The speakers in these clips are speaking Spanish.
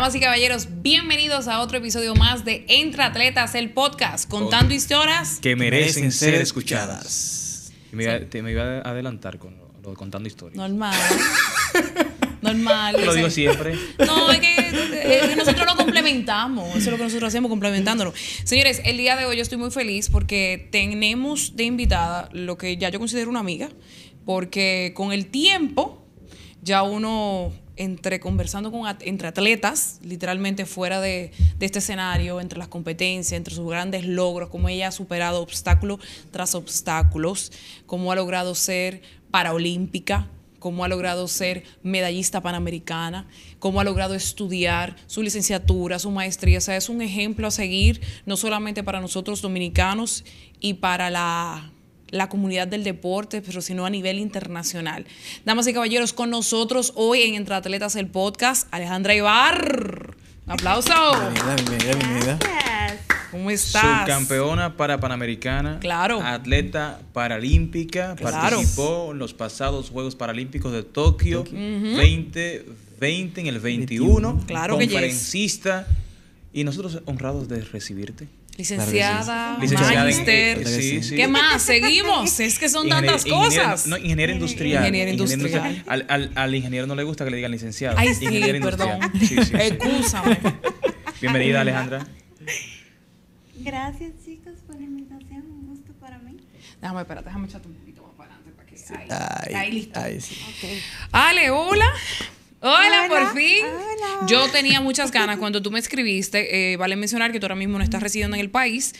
Damas y caballeros, bienvenidos a otro episodio más de Entre Atletas, el podcast, contando historias que merecen ser escuchadas. me, iba, te- iba a adelantar con lo, de contando historias. Normal. Normal. Lo digo siempre. No, es que eh, nosotros lo complementamos. Eso es lo que nosotros hacemos, complementándolo. Señores, el día de hoy yo estoy muy feliz porque tenemos de invitada lo que ya yo considero una amiga, porque con el tiempo ya uno entre conversando con entre atletas, literalmente fuera de, de, este escenario, entre las competencias, entre sus grandes logros, cómo ella ha superado obstáculos tras obstáculos, cómo ha logrado ser paraolímpica, cómo ha logrado ser medallista panamericana, cómo ha logrado estudiar su licenciatura, su maestría. O sea, es un ejemplo a seguir, no solamente para nosotros dominicanos y para la la comunidad del deporte, pero sino a nivel internacional. Damas y caballeros, con nosotros hoy en Entre Atletas el podcast, Alejandra Ibar. Un aplauso. Bienvenida, bienvenida, bienvenida. ¿Cómo estás? Subcampeona para Panamericana. Claro. Atleta paralímpica. Claro. Participó en los pasados Juegos Paralímpicos de Tokio, 2020 en el 21. Claro conferencista. Y nosotros honrados de recibirte. Licenciada, magister, ¿Qué más? Seguimos. Es que son tantas cosas. Ingeniero, no, ingeniero industrial. Ingeniero industrial. Al, ingeniero no le gusta que le digan licenciado. Ay, sí, ingeniero perdón. Excusa. Bienvenida, Alejandra. Gracias, chicos, por la invitación. Un gusto para mí. Déjame, espérate, déjame echarte un poquito más para adelante para que. Ahí, ahí, listo. Ahí, okay. Ale, hola. Hola. Yo tenía muchas ganas cuando tú me escribiste. Eh, vale mencionar que tú ahora mismo no estás residiendo en el país.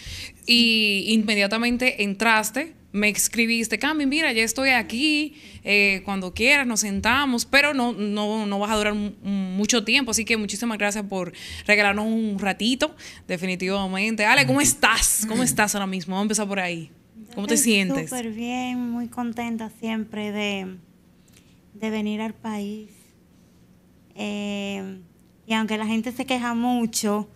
Y inmediatamente entraste, me escribiste, Cami, mira, ya estoy aquí. Eh, cuando quieras, nos sentamos. Pero no, no, no vas a durar mucho tiempo. Así que muchísimas gracias por regalarnos un ratito, definitivamente. Ale, ¿cómo estás? ¿Cómo estás ahora mismo? Vamos a empezar por ahí. ¿Cómo te sientes? Súper bien, muy contenta siempre de, de venir al país eh, y aunque la gente se queja mucho,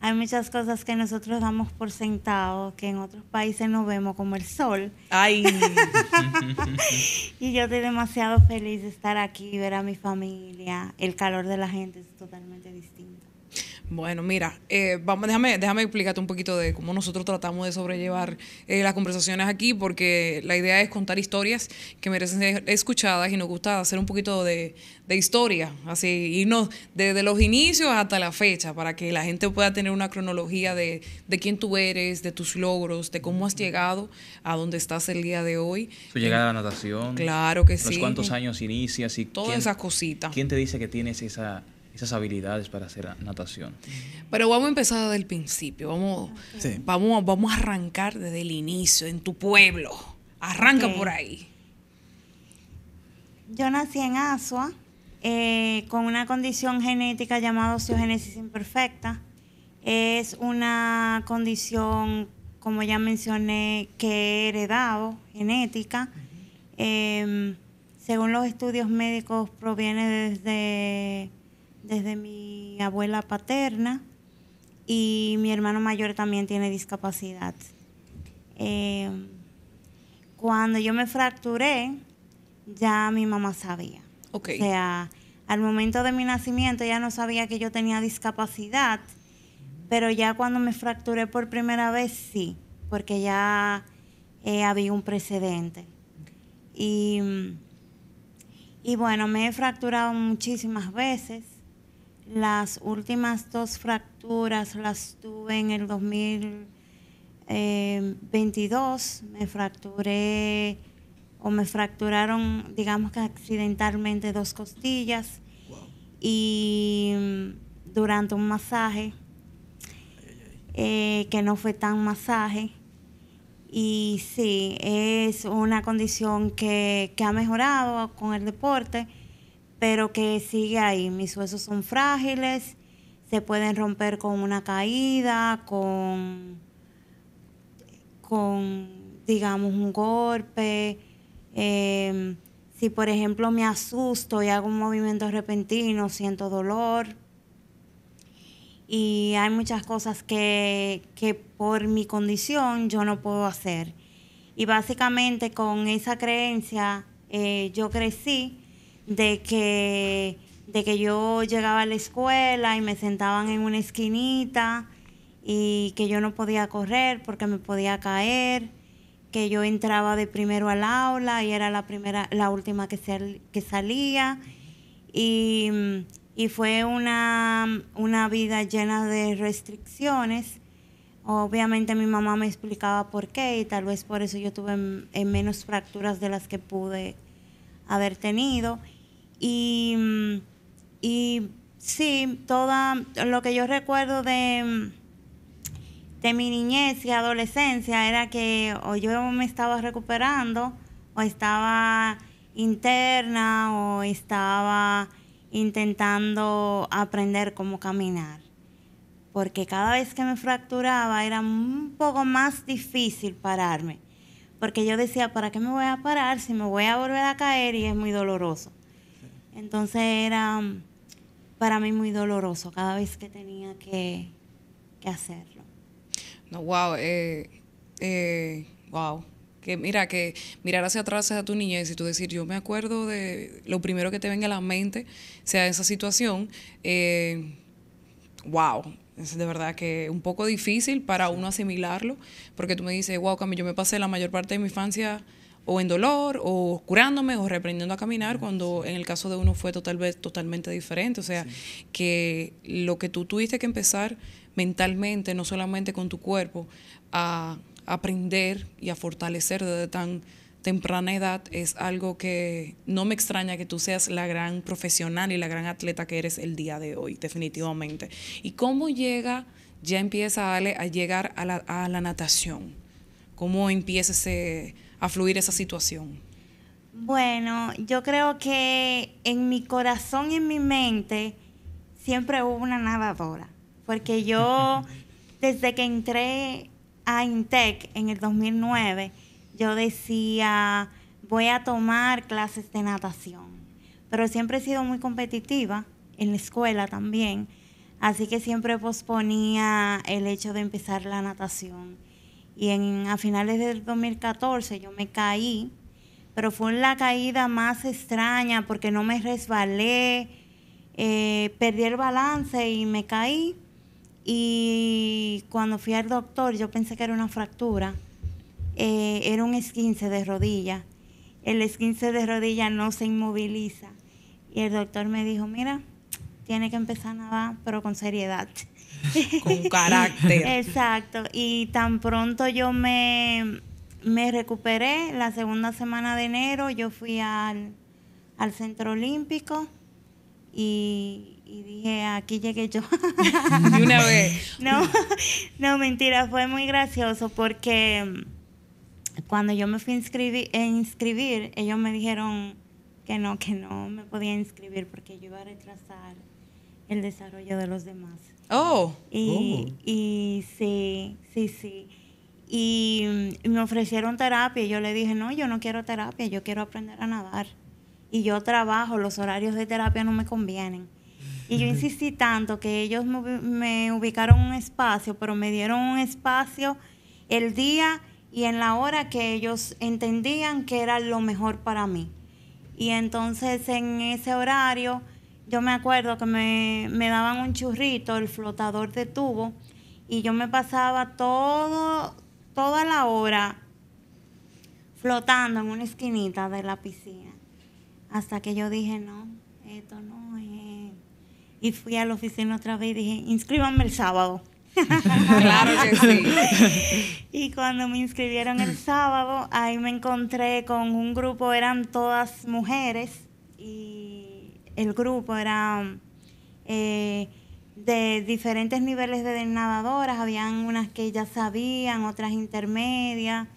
hay muchas cosas que nosotros damos por sentados, que en otros países no vemos, como el sol. Ay. y yo estoy demasiado feliz de estar aquí, ver a mi familia. El calor de la gente es totalmente distinto. Bueno, mira, eh, vamos, déjame, déjame explicarte un poquito de cómo nosotros tratamos de sobrellevar eh, las conversaciones aquí, porque la idea es contar historias que merecen ser escuchadas y nos gusta hacer un poquito de, historia, así, irnos desde los inicios hasta la fecha, para que la gente pueda tener una cronología de, de quién tú eres, de tus logros, de cómo has llegado a donde estás el día de hoy. Tu llegada a la eh, natación. Claro que sí. cuántos años inicias y... Todas esas cositas. ¿Quién te dice que tienes esa esas habilidades para hacer natación. Pero vamos a empezar desde el principio, vamos, vamos, vamos a arrancar desde el inicio, en tu pueblo. Arranca por ahí. Yo nací en Asua eh, con una condición genética llamada osteogénesis imperfecta. Es una condición, como ya mencioné, que he heredado, genética. Em, según los estudios médicos, proviene desde desde mi abuela paterna y mi hermano mayor también tiene discapacidad. Em, cuando yo me fracturé, ya mi mamá sabía. O sea, al momento de mi nacimiento ya no sabía que yo tenía discapacidad, pero ya cuando me fracturé por primera vez sí, porque ya eh, había un precedente. Y, y bueno, me he fracturado muchísimas veces. Las últimas dos fracturas las tuve en el 2022. Eh, me fracturé o me fracturaron, digamos que accidentalmente, dos costillas. Y mm, durante un masaje, eh, que no fue tan masaje. Y sí, es una condición que ha mejorado con el deporte pero que sigue ahí. Mis huesos son frágiles, se pueden romper con una caída, con, con digamos, un golpe. Em, si por ejemplo me asusto y hago un movimiento repentino, siento dolor. Y hay muchas cosas que, por mi condición yo no puedo hacer. Y básicamente con esa creencia eh, yo crecí de que, yo llegaba a la escuela y me sentaban en una esquinita y que yo no podía correr porque me podía caer, que yo entraba de primero al aula y era la primera, la última que, salía. Y, fue una, vida llena de restricciones. Obviamente mi mamá me explicaba por qué y tal vez por eso yo tuve en eh, menos fracturas de las que pude haber tenido. Y, sí, toda lo que yo recuerdo de, de mi niñez y adolescencia era que o yo me estaba recuperando o estaba interna o estaba intentando aprender cómo caminar. Porque cada vez que me fracturaba era un poco más difícil pararme. Porque yo decía, ¿para qué me voy a parar si me voy a volver a caer y es muy doloroso? Entonces era mm, para mí muy doloroso cada vez que tenía que, hacerlo. No, wow, eh, wow. Eh, que mira, que mirar hacia atrás a tu niñez y tú decir, yo me acuerdo de lo primero que te venga a la mente, sea esa situación, eh, wow, es de verdad que un poco difícil para uno asimilarlo, porque tú me dices, wow, Cami, yo me pasé la mayor parte de mi infancia o en dolor o curándome o reprendiendo a caminar ah, cuando en el caso de uno fue total vez totalmente diferente. O sea, que lo que tú tuviste que empezar mentalmente, no solamente con tu cuerpo, a aprender y a fortalecer desde tan temprana edad es algo que no me extraña que tú seas la gran profesional y la gran atleta que eres el día de hoy, definitivamente. ¿Y cómo llega, ya empieza Ale, a llegar a la, a la natación? ¿Cómo empieza ese a fluir esa situación? Bueno, yo creo que en mi corazón y en mi mente siempre hubo una nadadora, porque yo desde que entré a Intec en el 2009, yo decía, voy a tomar clases de natación, pero siempre he sido muy competitiva en la escuela también, así que siempre posponía el hecho de empezar la natación y a finales del 2014 yo me caí, pero fue la caída más extraña porque no me resbalé, eh, perdí el balance y me caí. Y cuando fui al doctor yo pensé que era una fractura, eh, era un esquince de rodilla. El esquince de rodilla no se inmoviliza. Y el doctor me dijo, mira, tiene que empezar a nadar, pero con seriedad. con carácter. Exacto. Y tan pronto yo me, me recuperé, la segunda semana de enero yo fui al, al Centro Olímpico y, dije, aquí llegué yo. una vez. No, no, mentira, fue muy gracioso porque cuando yo me fui a inscribir, ellos me dijeron que no, que no me podía inscribir porque yo iba a retrasar el desarrollo de los demás. Oh. oh. Y, sí, sí, sí. y mm, me ofrecieron terapia. Y yo le dije, no, yo no quiero terapia, yo quiero aprender a nadar. Y yo trabajo, los horarios de terapia no me convienen. Y yo insistí tanto que ellos me ubicaron un espacio, pero me dieron un espacio el día y en la hora que ellos entendían que era lo mejor para mí. Y entonces en ese horario yo me acuerdo que me, daban un churrito, el flotador de tubo, y yo me pasaba todo, toda la hora flotando en una esquinita de la piscina. Hasta que yo dije, no, esto no es. Y fui a la oficina otra vez y dije, inscríbanme el sábado. claro que sí. y cuando me inscribieron el sábado, ahí me encontré con un grupo, eran todas mujeres. Y el grupo era eh, de diferentes niveles de nadadoras, habían unas que ya sabían, otras intermedias,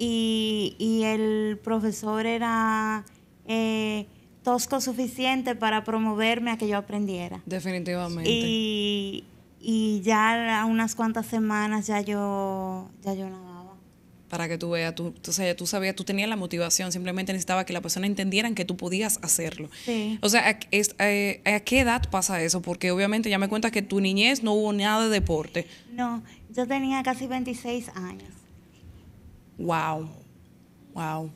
y, el profesor era eh, tosco suficiente para promoverme a que yo aprendiera. Definitivamente. Y, ya a unas cuantas semanas ya yo, ya yo nadaba para que tú veas, tú, tú, tú sabías, tú tenías la motivación, simplemente necesitaba que la persona entendieran que tú podías hacerlo. Sí. O sea, ¿a, qué edad pasa eso? Porque obviamente ya me cuentas que tu niñez no hubo nada de deporte. No, yo tenía casi 26 años. Wow, wow.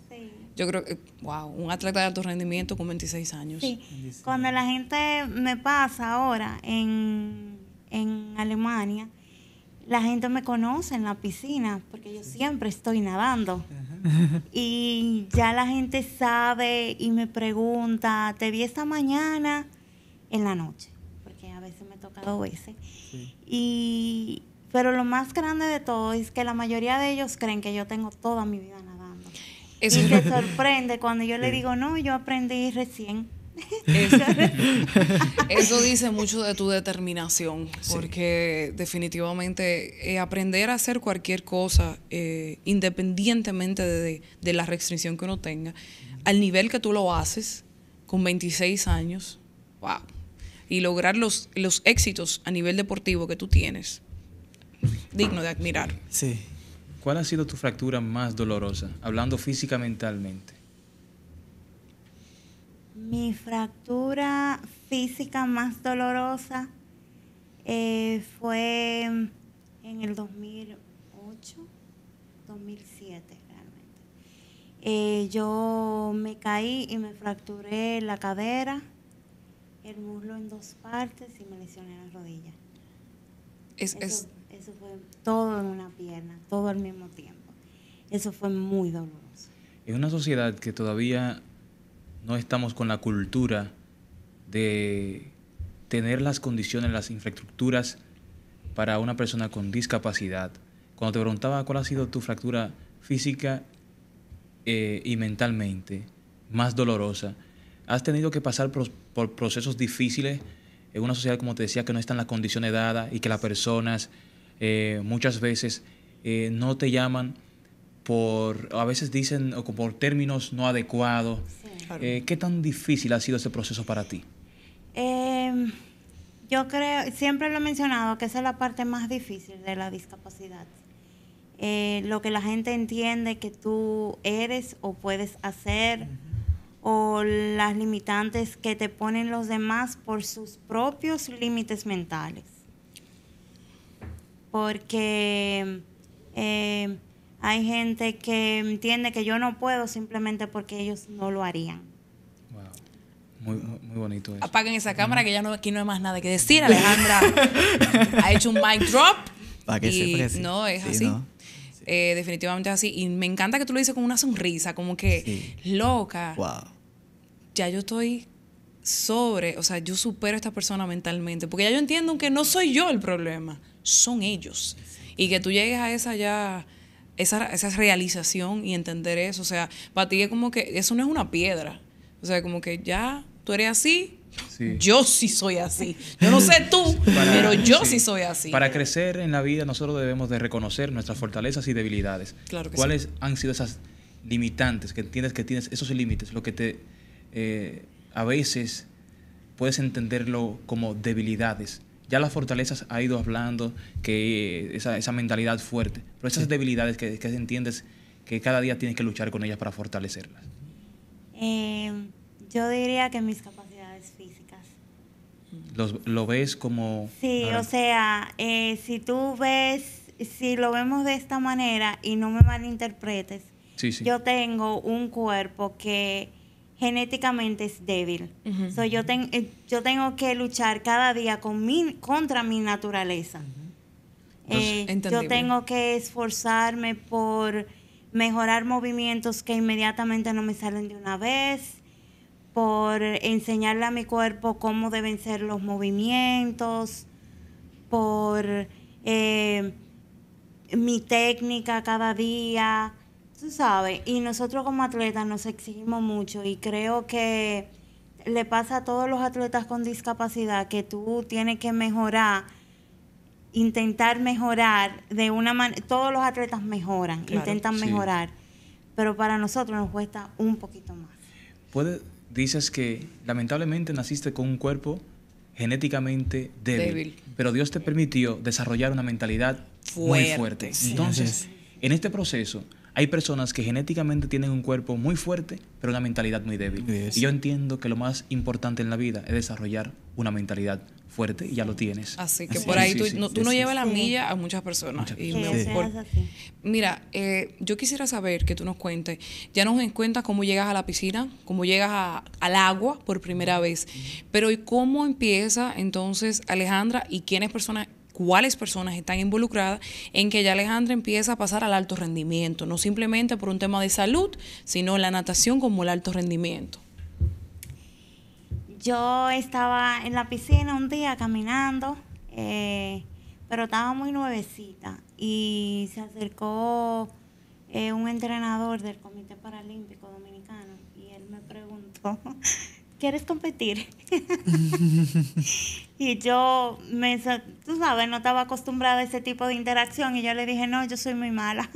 Yo creo que, wow, un atleta de alto rendimiento con 26 años. Sí, cuando la gente me pasa ahora en, en Alemania, la gente me conoce en la piscina porque yo siempre estoy nadando. Y ya la gente sabe y me pregunta, te vi esta mañana en la noche, porque a veces me toca dos veces. Y, pero lo más grande de todo es que la mayoría de ellos creen que yo tengo toda mi vida nadando. y te sorprende cuando yo le digo, no, yo aprendí recién. Eso, dice mucho de tu determinación, porque definitivamente eh, aprender a hacer cualquier cosa, eh, independientemente de, la restricción que uno tenga, al nivel que tú lo haces, con 26 años, wow, y lograr los, los éxitos a nivel deportivo que tú tienes, digno de admirar. Sí. ¿Cuál ha sido tu fractura más dolorosa, hablando física mentalmente? Mi fractura física más dolorosa eh, fue en el 2008, 2007 realmente. Eh, yo me caí y me fracturé la cadera, el muslo en dos partes y me lesioné la rodilla. eso fue todo en una pierna, todo al mismo tiempo. Eso fue muy doloroso. Es una sociedad que todavía no estamos con la cultura de tener las condiciones, las infraestructuras para una persona con discapacidad. Cuando te preguntaba cuál ha sido tu fractura física eh, y mentalmente más dolorosa, has tenido que pasar por, procesos difíciles en una sociedad, como te decía, que no está en las condiciones dadas y que las personas eh, muchas veces eh, no te llaman por, a veces dicen, o por términos no adecuados. Eh, ¿Qué tan difícil ha sido ese proceso para ti? Em, yo creo, siempre lo he mencionado, que esa es la parte más difícil de la discapacidad. Eh, lo que la gente entiende que tú eres o puedes hacer, o las limitantes que te ponen los demás por sus propios límites mentales. Porque em, hay gente que entiende que yo no puedo simplemente porque ellos no lo harían. Wow. Muy, bonito eso. Apaguen esa cámara que ya no, aquí no hay más nada que decir. Alejandra ha hecho un mic drop. Para ah, que y No, es así. Eh, definitivamente es así. Y me encanta que tú lo dices con una sonrisa, como que loca. Wow. Ya yo estoy sobre, o sea, yo supero a esta persona mentalmente, porque ya yo entiendo que no soy yo el problema, son ellos. Y que tú llegues a esa ya esa, esa realización y entender eso. O sea, para ti es como que eso no es una piedra. O sea, como que ya tú eres así, Yo sí soy así. Yo no sé tú, pero yo sí. soy así. Para crecer en la vida nosotros debemos de reconocer nuestras fortalezas y debilidades. Claro ¿Cuáles han sido esas limitantes que entiendes que tienes esos límites? Lo que te eh, a veces puedes entenderlo como debilidades, ya las fortalezas ha ido hablando, que eh, esa, mentalidad fuerte, pero esas debilidades que, entiendes que cada día tienes que luchar con ellas para fortalecerlas. Em, yo diría que mis capacidades físicas. ¿Lo ves como...? Sí, o sea, eh, si tú ves, si lo vemos de esta manera y no me malinterpretes, yo tengo un cuerpo que genéticamente es débil. yo, eh, yo tengo que luchar cada día contra mi naturaleza. Eh, yo tengo que esforzarme por mejorar movimientos que inmediatamente no me salen de una vez, por enseñarle a mi cuerpo cómo deben ser los movimientos, por eh, mi técnica cada día Tú sabes, y nosotros como atletas nos exigimos mucho y creo que le pasa a todos los atletas con discapacidad que tú tienes que mejorar, intentar mejorar de una manera, todos los atletas mejoran, intentan mejorar, pero para nosotros nos cuesta un poquito más. ¿Puede, dices que lamentablemente naciste con un cuerpo genéticamente débil, pero Dios te permitió desarrollar una mentalidad muy fuerte. Entonces, en este proceso, hay personas que genéticamente tienen un cuerpo muy fuerte, pero una mentalidad muy débil. Y yo entiendo que lo más importante en la vida es desarrollar una mentalidad fuerte y ya lo tienes. Así que por ahí tú, no, llevas la milla a muchas personas. Y mira, eh, yo quisiera saber que tú nos cuentes, ya nos cuentas cómo llegas a la piscina, cómo llegas al agua por primera vez, pero ¿y cómo empieza entonces Alejandra y quiénes personas cuáles personas están involucradas en que ya Alejandra empieza a pasar al alto rendimiento, no simplemente por un tema de salud, sino la natación como el alto rendimiento. Yo estaba en la piscina un día caminando, eh, pero estaba muy nuevecita y se acercó eh, un entrenador del Comité Paralímpico Dominicano y él me preguntó ¿quieres competir? y yo, me, tú sabes, no estaba acostumbrada a ese tipo de interacción y yo le dije, no, yo soy muy mala.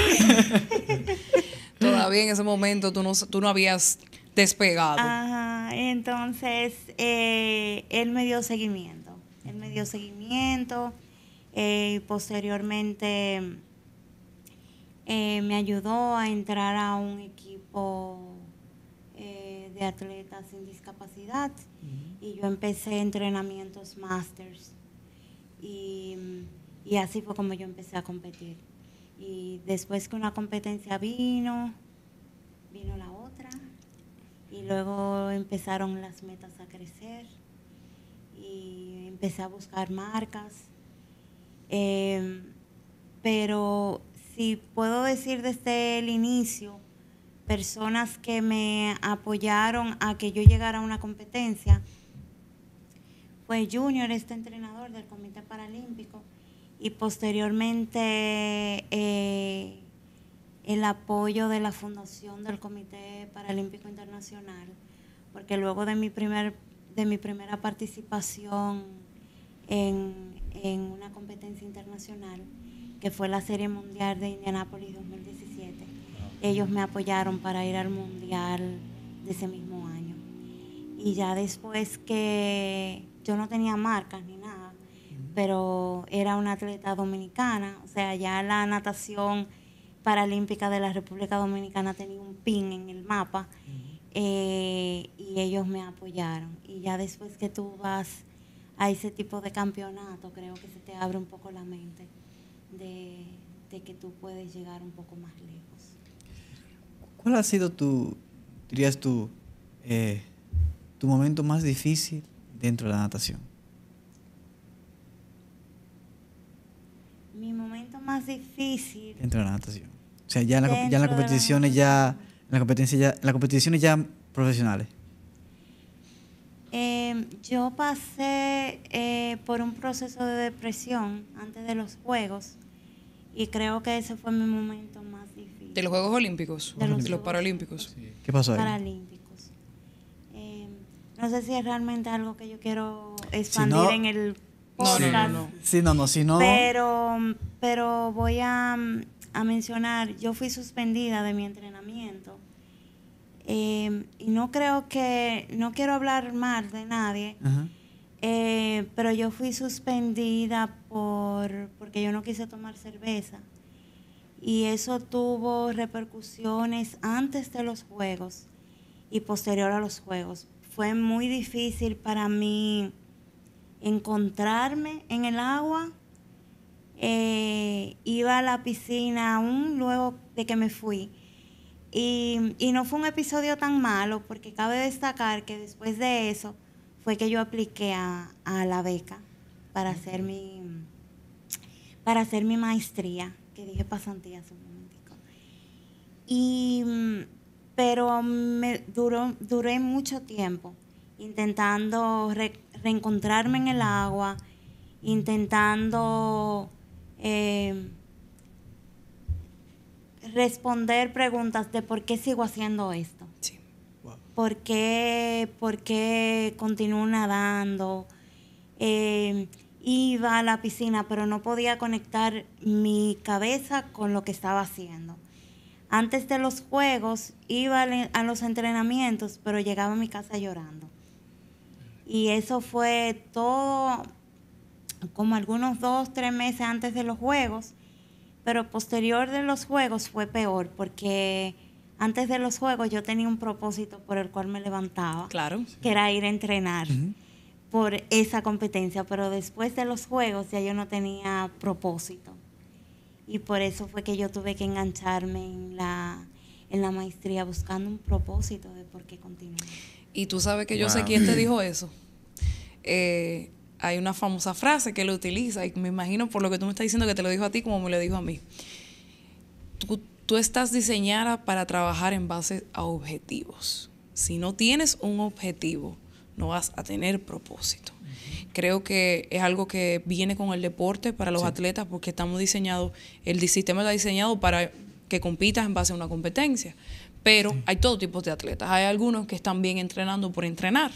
Todavía en ese momento tú no, tú no habías despegado. Ajá, entonces eh, él me dio seguimiento, él me dio seguimiento y eh, posteriormente eh, me ayudó a entrar a un equipo de atletas sin discapacidad y yo empecé entrenamientos masters y, así fue como yo empecé a competir. Y después que una competencia vino, vino la otra y luego empezaron las metas a crecer y empecé a buscar marcas. Em, pero si puedo decir desde el inicio, personas que me apoyaron a que yo llegara a una competencia pues Junior, este entrenador del Comité Paralímpico, y posteriormente eh, el apoyo de la fundación del Comité Paralímpico Internacional, porque luego de mi, primer, de mi primera participación en, en una competencia internacional, que fue la Serie Mundial de Indianápolis 2017, ellos me apoyaron para ir al mundial de ese mismo año. Y ya después que yo no tenía marcas ni nada, pero era una atleta dominicana, o sea, ya la natación paralímpica de la República Dominicana tenía un pin en el mapa eh, y ellos me apoyaron. Y ya después que tú vas a ese tipo de campeonato, creo que se te abre un poco la mente de que tú puedes llegar un poco más lejos. ¿Cuál ha sido tu, dirías tú, eh, tu momento más difícil dentro de la natación? Mi momento más difícil. Dentro de la natación. O sea, ya en, la, ya en las competiciones, ya, la competencia ya, ya profesionales. Em, yo pasé eh, por un proceso de depresión antes de los juegos y creo que ese fue mi momento de los Juegos Olímpicos, de los, Paralímpicos. ¿Qué pasó Paralímpicos. Eh, no sé si es realmente algo que yo quiero expandir en el No, no, no, Sí, no. Pero, pero voy a, mencionar, yo fui suspendida de mi entrenamiento. Eh, y no creo que, no quiero hablar mal de nadie, eh, pero yo fui suspendida por porque yo no quise tomar cerveza y eso tuvo repercusiones antes de los Juegos y posterior a los Juegos. Fue muy difícil para mí encontrarme en el agua. Eh, iba a la piscina aún luego de que me fui. Y, no fue un episodio tan malo porque cabe destacar que después de eso fue que yo apliqué a, a la beca para hacer mi, para hacer mi maestría dije pasantía hace un Y, mm, pero me duró, duré mucho tiempo intentando reencontrarme en el agua, intentando em, responder preguntas de por qué sigo haciendo esto. Sí. ¿Por, qué, continúo nadando? Em, iba a la piscina, pero no podía conectar mi cabeza con lo que estaba haciendo. Antes de los juegos iba a los entrenamientos, pero llegaba a mi casa llorando. Y eso fue todo como algunos dos, tres meses antes de los juegos, pero posterior de los juegos fue peor porque antes de los juegos yo tenía un propósito por el cual me levantaba, claro. que era ir a entrenar por esa competencia, pero después de los juegos ya yo no tenía propósito. Y por eso fue que yo tuve que engancharme en la, maestría buscando un propósito de por qué continuar. Y tú sabes que yo sé quién te dijo eso. Eh, hay una famosa frase que lo utiliza y me imagino por lo que tú me estás diciendo que te lo dijo a ti como me lo dijo a mí. tú estás diseñada para trabajar en base a objetivos. Si no tienes un objetivo, no vas a tener propósito. Creo que es algo que viene con el deporte para los atletas porque estamos diseñados, el sistema está diseñado para que compitas en base a una competencia. Pero hay todo tipo de atletas. Hay algunos que están bien entrenando por entrenar.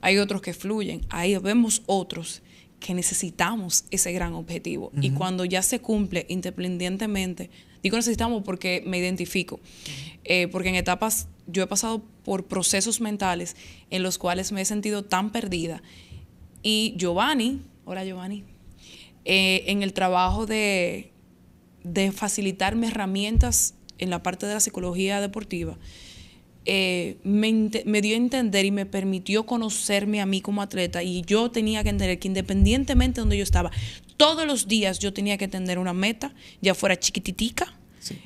Hay otros que fluyen. Ahí vemos otros que necesitamos ese gran objetivo. Y cuando ya se cumple independientemente Digo necesitamos porque me identifico, eh, porque en etapas yo he pasado por procesos mentales en los cuales me he sentido tan perdida. Y Giovanni, ahora Giovanni, eh, en el trabajo de, de, facilitarme herramientas en la parte de la psicología deportiva, eh, me, me, dio a entender y me permitió conocerme a mí como atleta y yo tenía que entender que independientemente de donde yo estaba, todos los días yo tenía que tener una meta, ya fuera chiquititica,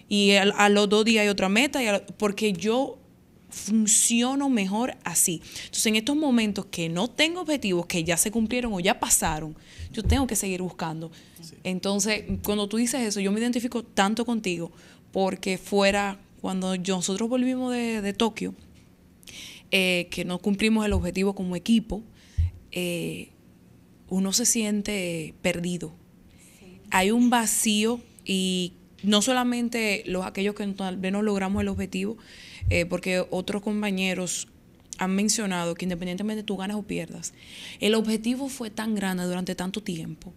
y a, los dos días hay otra meta, porque yo funciono mejor así. Entonces, en estos momentos que no tengo objetivos, que ya se cumplieron o ya pasaron, yo tengo que seguir buscando. Entonces, cuando tú dices eso, yo me identifico tanto contigo, porque fuera, cuando nosotros volvimos de, Tokio, eh, que no cumplimos el objetivo como equipo, eh, uno se siente perdido. Hay un vacío y no solamente los aquellos que tal vez no logramos el objetivo, eh, porque otros compañeros han mencionado que independientemente tú ganas o pierdas, el objetivo fue tan grande durante tanto tiempo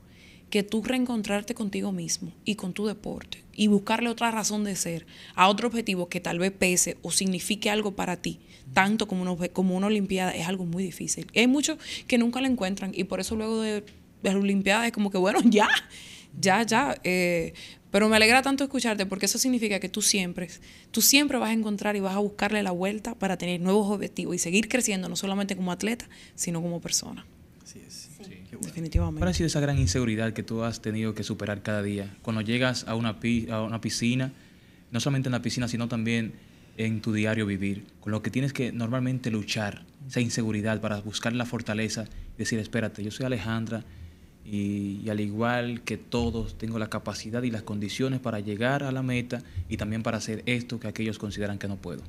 que tú reencontrarte contigo mismo y con tu deporte y buscarle otra razón de ser a otro objetivo que tal vez pese o signifique algo para ti, tanto como una, como una Olimpiada, es algo muy difícil. Hay muchos que nunca la encuentran y por eso luego de, la las Olimpiadas es como que, bueno, ya, ya, ya. Eh, pero me alegra tanto escucharte porque eso significa que tú siempre, tú siempre vas a encontrar y vas a buscarle la vuelta para tener nuevos objetivos y seguir creciendo, no solamente como atleta, sino como persona. Así es. Definitivamente. ¿Cuál ha sido esa gran inseguridad que tú has tenido que superar cada día? Cuando llegas a una, a una piscina, no solamente en la piscina, sino también en tu diario vivir, con lo que tienes que normalmente luchar, esa inseguridad para buscar la fortaleza y decir, espérate, yo soy Alejandra y, y, al igual que todos tengo la capacidad y las condiciones para llegar a la meta y también para hacer esto que aquellos consideran que no puedo.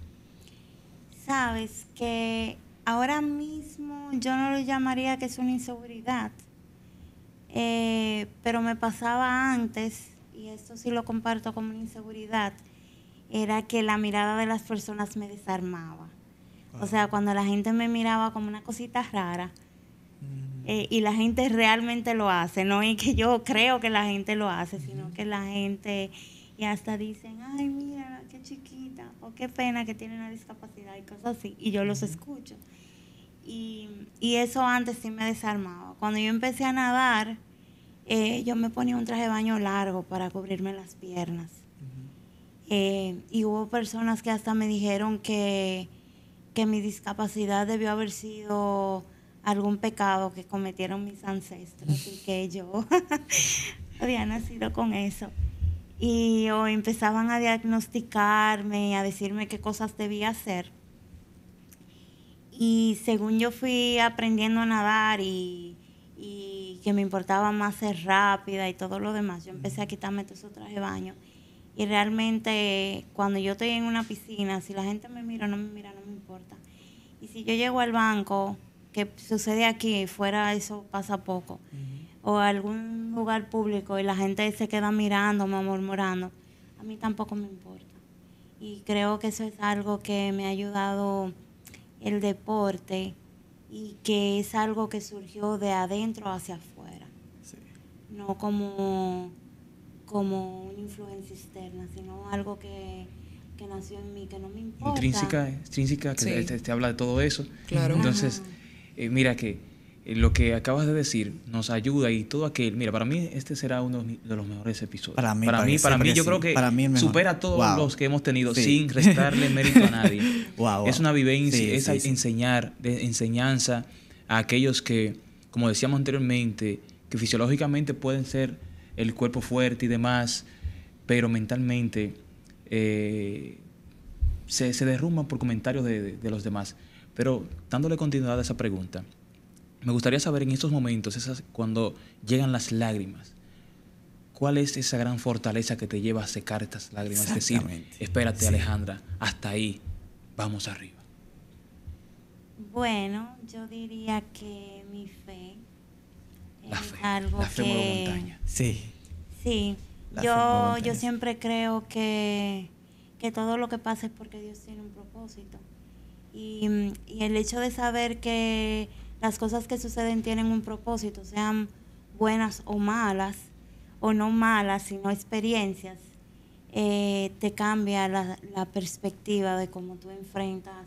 Sabes que ahora mismo yo no lo llamaría que es una inseguridad, eh, pero me pasaba antes, y esto sí lo comparto como una inseguridad, era que la mirada de las personas me desarmaba. O sea, cuando la gente me miraba como una cosita rara, eh, y la gente realmente lo hace, no es que yo creo que la gente lo hace, sino que la gente y hasta dicen, ay, mira, qué chiquita, o qué pena que tiene una discapacidad y cosas así, y yo los escucho. Y, eso antes sí me desarmaba. Cuando yo empecé a nadar, eh, yo me ponía un traje de baño largo para cubrirme las piernas. Eh, y hubo personas que hasta me dijeron que, que mi discapacidad debió haber sido algún pecado que cometieron mis ancestros y que yo había nacido con eso. Y empezaban a diagnosticarme, a decirme qué cosas debía hacer. Y según yo fui aprendiendo a nadar y, que me importaba más ser rápida y todo lo demás, yo empecé a quitarme todo ese traje de baño. Y realmente cuando yo estoy en una piscina, si la gente me mira o no me mira, no me importa. Y si yo llego al banco, que sucede aquí, fuera eso pasa poco, o a algún lugar público y la gente se queda mirando, murmurando, a mí tampoco me importa. Y creo que eso es algo que me ha ayudado el deporte y que es algo que surgió de adentro hacia afuera. No como, como una influencia externa, sino algo que, nació en mí, que no me importa. Intrínseca, que te, habla de todo eso. Entonces, eh, mira que eh, lo que acabas de decir nos ayuda y todo aquel. Mira, para mí este será uno de los mejores episodios. Para mí, para mí, para mí yo creo que supera todos los que hemos tenido sin restarle mérito a nadie. Es una vivencia, es enseñar, enseñanza a aquellos que, como decíamos anteriormente, que fisiológicamente pueden ser el cuerpo fuerte y demás, pero mentalmente eh, se, derrumban por comentarios de los demás. Pero dándole continuidad a esa pregunta me gustaría saber en estos momentos, cuando llegan las lágrimas, ¿cuál es esa gran fortaleza que te lleva a secar estas lágrimas? Es decir, espérate Alejandra, hasta ahí, vamos arriba. Bueno, yo diría que mi fe es algo la fe que... Sí. Sí. yo, yo siempre creo que, todo lo que pasa es porque Dios tiene un propósito. y el hecho de saber que las cosas que suceden tienen un propósito, sean buenas o malas, o no malas, sino experiencias, eh, te cambia la, la, perspectiva de cómo tú enfrentas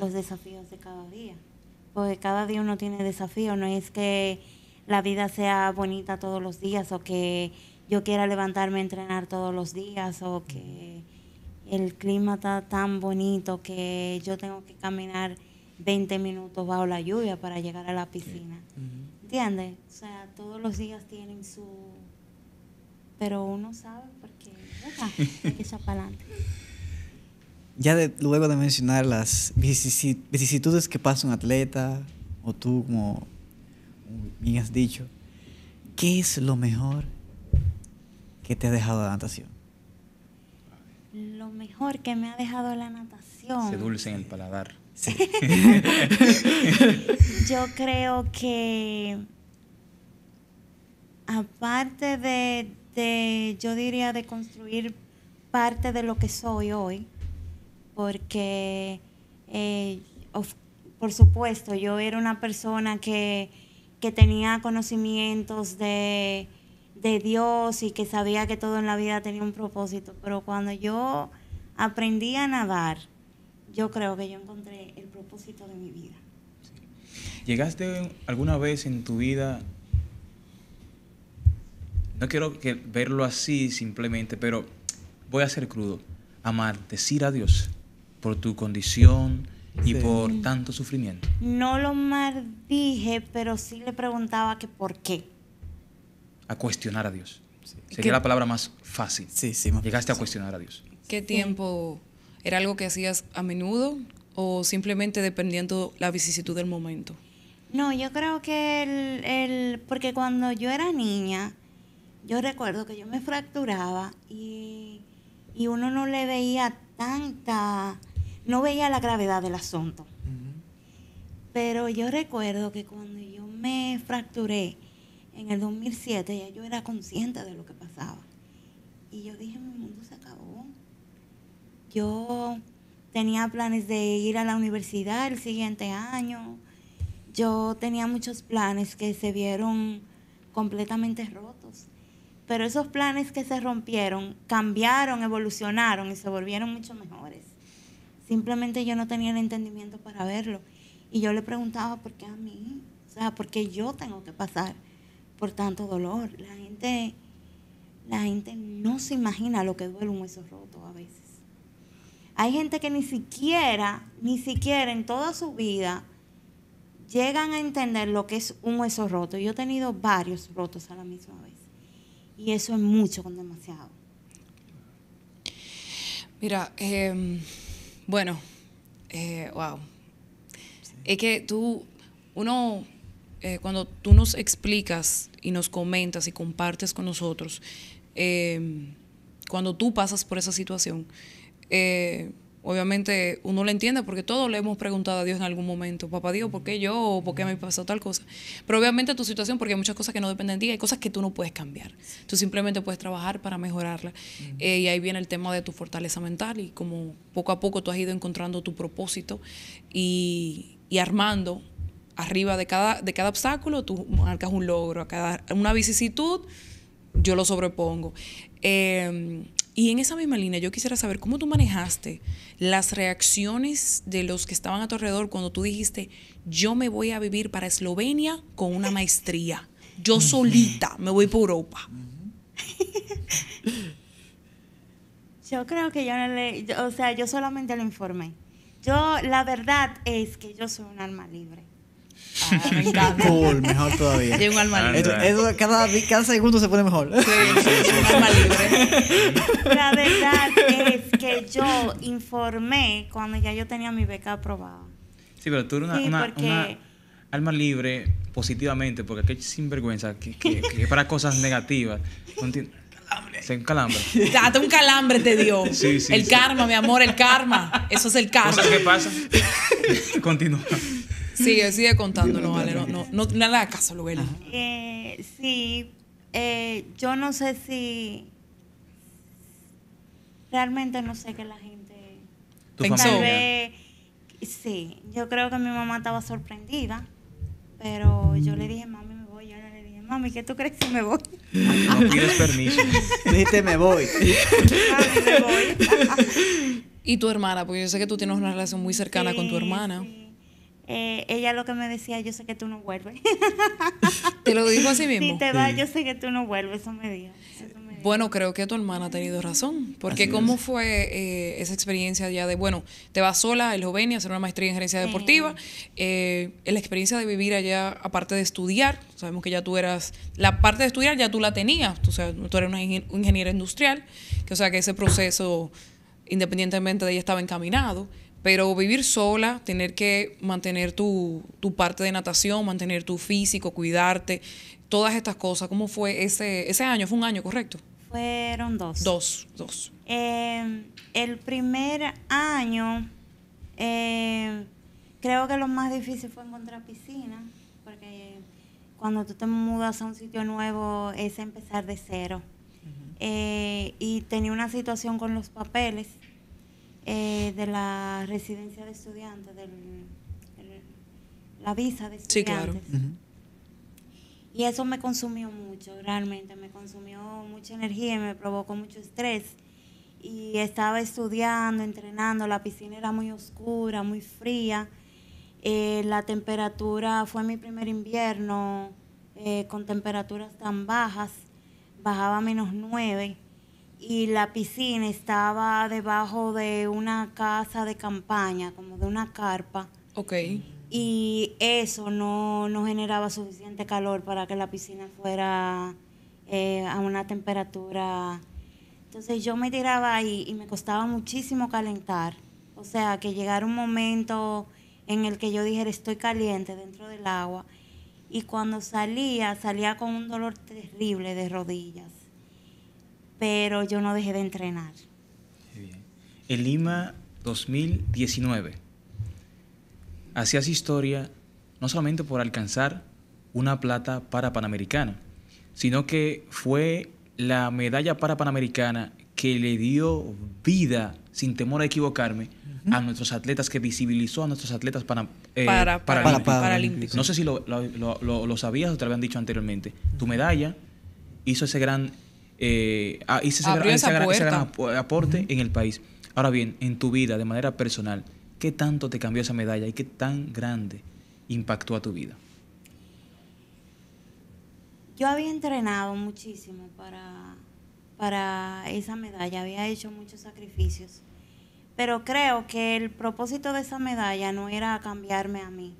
los desafíos de cada día. Porque cada día uno tiene desafíos, no es que la vida sea bonita todos los días o que yo quiera levantarme a entrenar todos los días o que el clima está tan bonito que yo tengo que caminar 20 minutos bajo la lluvia para llegar a la piscina. ¿Entiendes? O sea, todos los días tienen su... Pero uno sabe porque hay que para adelante. Ya luego de mencionar las vicisitudes que pasa un atleta, o tú como bien has dicho, ¿qué es lo mejor que te ha dejado la natación? Lo mejor que me ha dejado la natación. Se dulce en el paladar. Yo creo que aparte de, yo diría, de construir parte de lo que soy hoy, porque, eh, por supuesto, yo era una persona que, que tenía conocimientos de, de Dios y que sabía que todo en la vida tenía un propósito, pero cuando yo aprendí a nadar, yo creo que yo encontré de mi vida. ¿Llegaste alguna vez en tu vida? No quiero que verlo así simplemente, pero voy a ser crudo. Amar, decir Dios por tu condición y por tanto sufrimiento. No lo maldije, pero sí le preguntaba que por qué. A cuestionar a Dios. Sí. Sería la palabra más fácil. Llegaste a cuestionar a Dios. ¿Qué tiempo? ¿Era algo que hacías a menudo? o simplemente dependiendo la vicisitud del momento? No, yo creo que el, porque cuando yo era niña, yo recuerdo que yo me fracturaba y, uno no le veía tanta, no veía la gravedad del asunto. Pero yo recuerdo que cuando yo me fracturé en el 2007, yo era consciente de lo que pasaba. Y yo dije, mi mundo se acabó. Yo tenía planes de ir a la universidad el siguiente año. Yo tenía muchos planes que se vieron completamente rotos. Pero esos planes que se rompieron cambiaron, evolucionaron y se volvieron mucho mejores. Simplemente yo no tenía el entendimiento para verlo. Y yo le preguntaba, ¿por qué a mí? O sea, ¿por qué yo tengo que pasar por tanto dolor? La gente, la gente no se imagina lo que duele un hueso roto. Hay gente que ni siquiera, ni siquiera en toda su vida llegan a entender lo que es un hueso roto. Yo he tenido varios rotos a la misma vez. Y eso es mucho con demasiado. Mira, em, bueno, eh, wow. Es que tú, uno, eh, cuando tú nos explicas y nos comentas y compartes con nosotros, em, cuando tú pasas por esa situación, eh, obviamente uno lo entiende porque todos le hemos preguntado a Dios en algún momento, papá Dios, ¿por qué yo? ¿Por qué me pasó tal cosa? Pero obviamente tu situación, porque hay muchas cosas que no dependen de ti, hay cosas que tú no puedes cambiar. Tú simplemente puedes trabajar para mejorarla. Eh, y ahí viene el tema de tu fortaleza mental y como poco a poco tú has ido encontrando tu propósito y, armando arriba de cada, de cada obstáculo, tú marcas un logro, a cada, una vicisitud, yo lo sobrepongo. Eh, y en esa misma línea yo quisiera saber cómo tú manejaste las reacciones de los que estaban a tu alrededor cuando tú dijiste, yo me voy a vivir para Eslovenia con una maestría, yo solita me voy por Europa. Yo creo que yo le, o sea, yo solamente lo informé. Yo, la verdad es que yo soy un alma libre. Ah, Cool, mejor todavía. un alma libre. cada, cada, segundo se pone mejor. Sí, sí, un alma libre. La verdad es que yo informé cuando ya yo tenía mi beca aprobada. Sí, pero tú eres una, porque... alma libre positivamente, porque aquí sinvergüenza, que, que, que para cosas negativas. Se Sí, un calambre. un calambre te dio. el karma, mi amor, el karma. Eso es el karma. ¿Qué pasa? Continúa. Sigue, sigue contándolo, vale, no, no, no, le hagas caso, Eh, sí, eh, yo no sé si. Realmente no sé que la gente. ¿Tu tal sí, yo creo que mi mamá estaba sorprendida, pero yo le dije, mami, me voy. Yo le dije, mami, ¿qué tú crees que me voy? No pides permiso. Dijiste, me voy. y tu hermana, porque yo sé que tú tienes una relación muy cercana con tu hermana. Sí. Eh, ella lo que me decía, yo sé que tú no vuelves. ¿Te lo dijo así mismo? te vas, yo sé que tú no vuelves, eso me dijo. Bueno, creo que tu hermana ha tenido razón, porque cómo fue eh, esa experiencia ya de, bueno, te vas sola el joven a hacer una maestría en gerencia deportiva, eh, la experiencia de vivir allá, aparte de estudiar, sabemos que ya tú eras, la parte de estudiar ya tú la tenías, tú, o tú eres una ingeniera industrial, que o sea que ese proceso, independientemente de ella, estaba encaminado pero vivir sola, tener que mantener tu, parte de natación, mantener tu físico, cuidarte, todas estas cosas, ¿cómo fue ese, ese año? ¿Fue un año, correcto? Fueron dos. Dos, dos. Em, el primer año, em, creo que lo más difícil fue encontrar piscina, porque cuando tú te mudas a un sitio nuevo es empezar de cero. Eh, y tenía una situación con los papeles eh, de la residencia de estudiantes, de la visa de estudiantes. Sí, claro. Y eso me consumió mucho, realmente, me consumió mucha energía y me provocó mucho estrés. Y estaba estudiando, entrenando, la piscina era muy oscura, muy fría. Eh, la temperatura fue mi primer invierno eh, con temperaturas tan bajas, bajaba a menos 9 y la piscina estaba debajo de una casa de campaña, como de una carpa. Ok. Y eso no, generaba suficiente calor para que la piscina fuera eh, a una temperatura. Entonces yo me tiraba ahí y me costaba muchísimo calentar. O sea, que llegara un momento en el que yo dijera estoy caliente dentro del agua. Y cuando salía, salía con un dolor terrible de rodillas pero yo no dejé de entrenar. El En Lima 2019, hacías historia no solamente por alcanzar una plata para Panamericana, sino que fue la medalla para Panamericana que le dio vida, sin temor a equivocarme, a nuestros atletas, que visibilizó a nuestros atletas para, eh, para, paralímpicos. No sé si lo, lo, sabías o te lo habían dicho anteriormente. Tu medalla hizo ese gran eh, ah, ese, gran, aporte en el país. Ahora bien, en tu vida, de manera personal, ¿qué tanto te cambió esa medalla y qué tan grande impactó a tu vida? Yo había entrenado muchísimo para, para esa medalla, había hecho muchos sacrificios, pero creo que el propósito de esa medalla no era cambiarme a mí,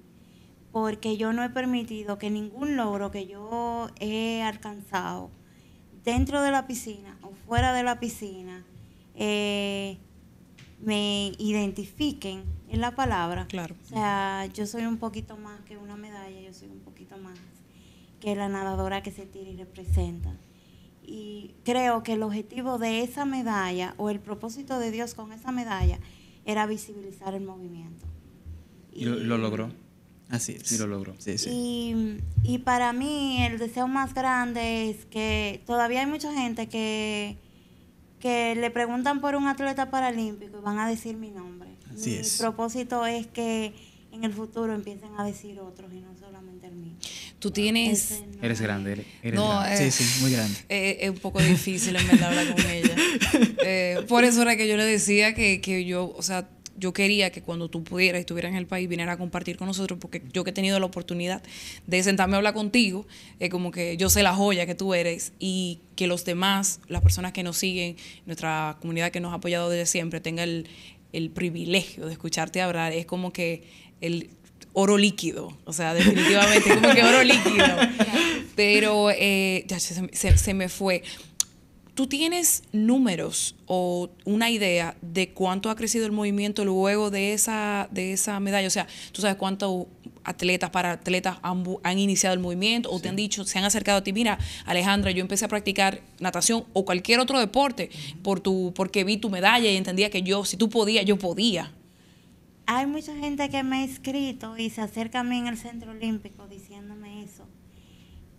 porque yo no he permitido que ningún logro que yo he alcanzado dentro de la piscina o fuera de la piscina eh, me identifiquen en la palabra. Claro. O sea, yo soy un poquito más que una medalla, yo soy un poquito más que la nadadora que se tira y representa. Y creo que el objetivo de esa medalla o el propósito de Dios con esa medalla era visibilizar el movimiento. Y, lo logró. Así es. Y lo logró. Sí, sí. Y, para mí el deseo más grande es que todavía hay mucha gente que, que le preguntan por un atleta paralímpico y van a decir mi nombre. Así mi propósito es que en el futuro empiecen a decir otros y no solamente el mío. Tú tienes... eres grande, no, sí, eh, sí, muy grande. Eh, es un poco difícil en verdad hablar con ella. Eh, por eso era que yo le decía que, que yo, o sea, yo quería que cuando tú pudieras y estuvieras en el país, vinieras a compartir con nosotros, porque yo que he tenido la oportunidad de sentarme a hablar contigo, como que yo sé la joya que tú eres y que los demás, las personas que nos siguen, nuestra comunidad que nos ha apoyado desde siempre, tenga el, privilegio de escucharte hablar. Es como que el oro líquido, o sea, definitivamente, como que oro líquido. Pero eh, ya se, se, se, me fue. ¿Tú tienes números o una idea de cuánto ha crecido el movimiento luego de esa, de esa medalla? O sea, ¿tú sabes cuántos atletas, para atletas han, han iniciado el movimiento o te han dicho, se han acercado a ti? Mira, Alejandra, yo empecé a practicar natación o cualquier otro deporte por tu, porque vi tu medalla y entendía que yo, si tú podías, yo podía. Hay mucha gente que me ha escrito y se acerca a mí en el Centro Olímpico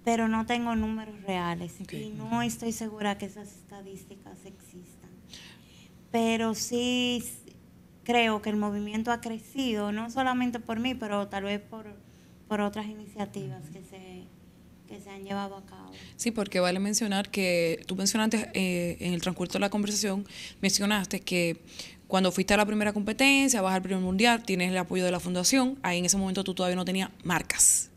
pero no tengo números reales y no estoy segura que esas estadísticas existan. Pero sí creo que el movimiento ha crecido, no solamente por mí, pero tal vez por, por otras iniciativas que se, han llevado a cabo. Sí, porque vale mencionar que tú mencionaste eh, en el transcurso de la conversación, mencionaste que cuando fuiste a la primera competencia, vas al primer mundial, tienes el apoyo de la fundación, ahí en ese momento tú todavía no tenías marcas.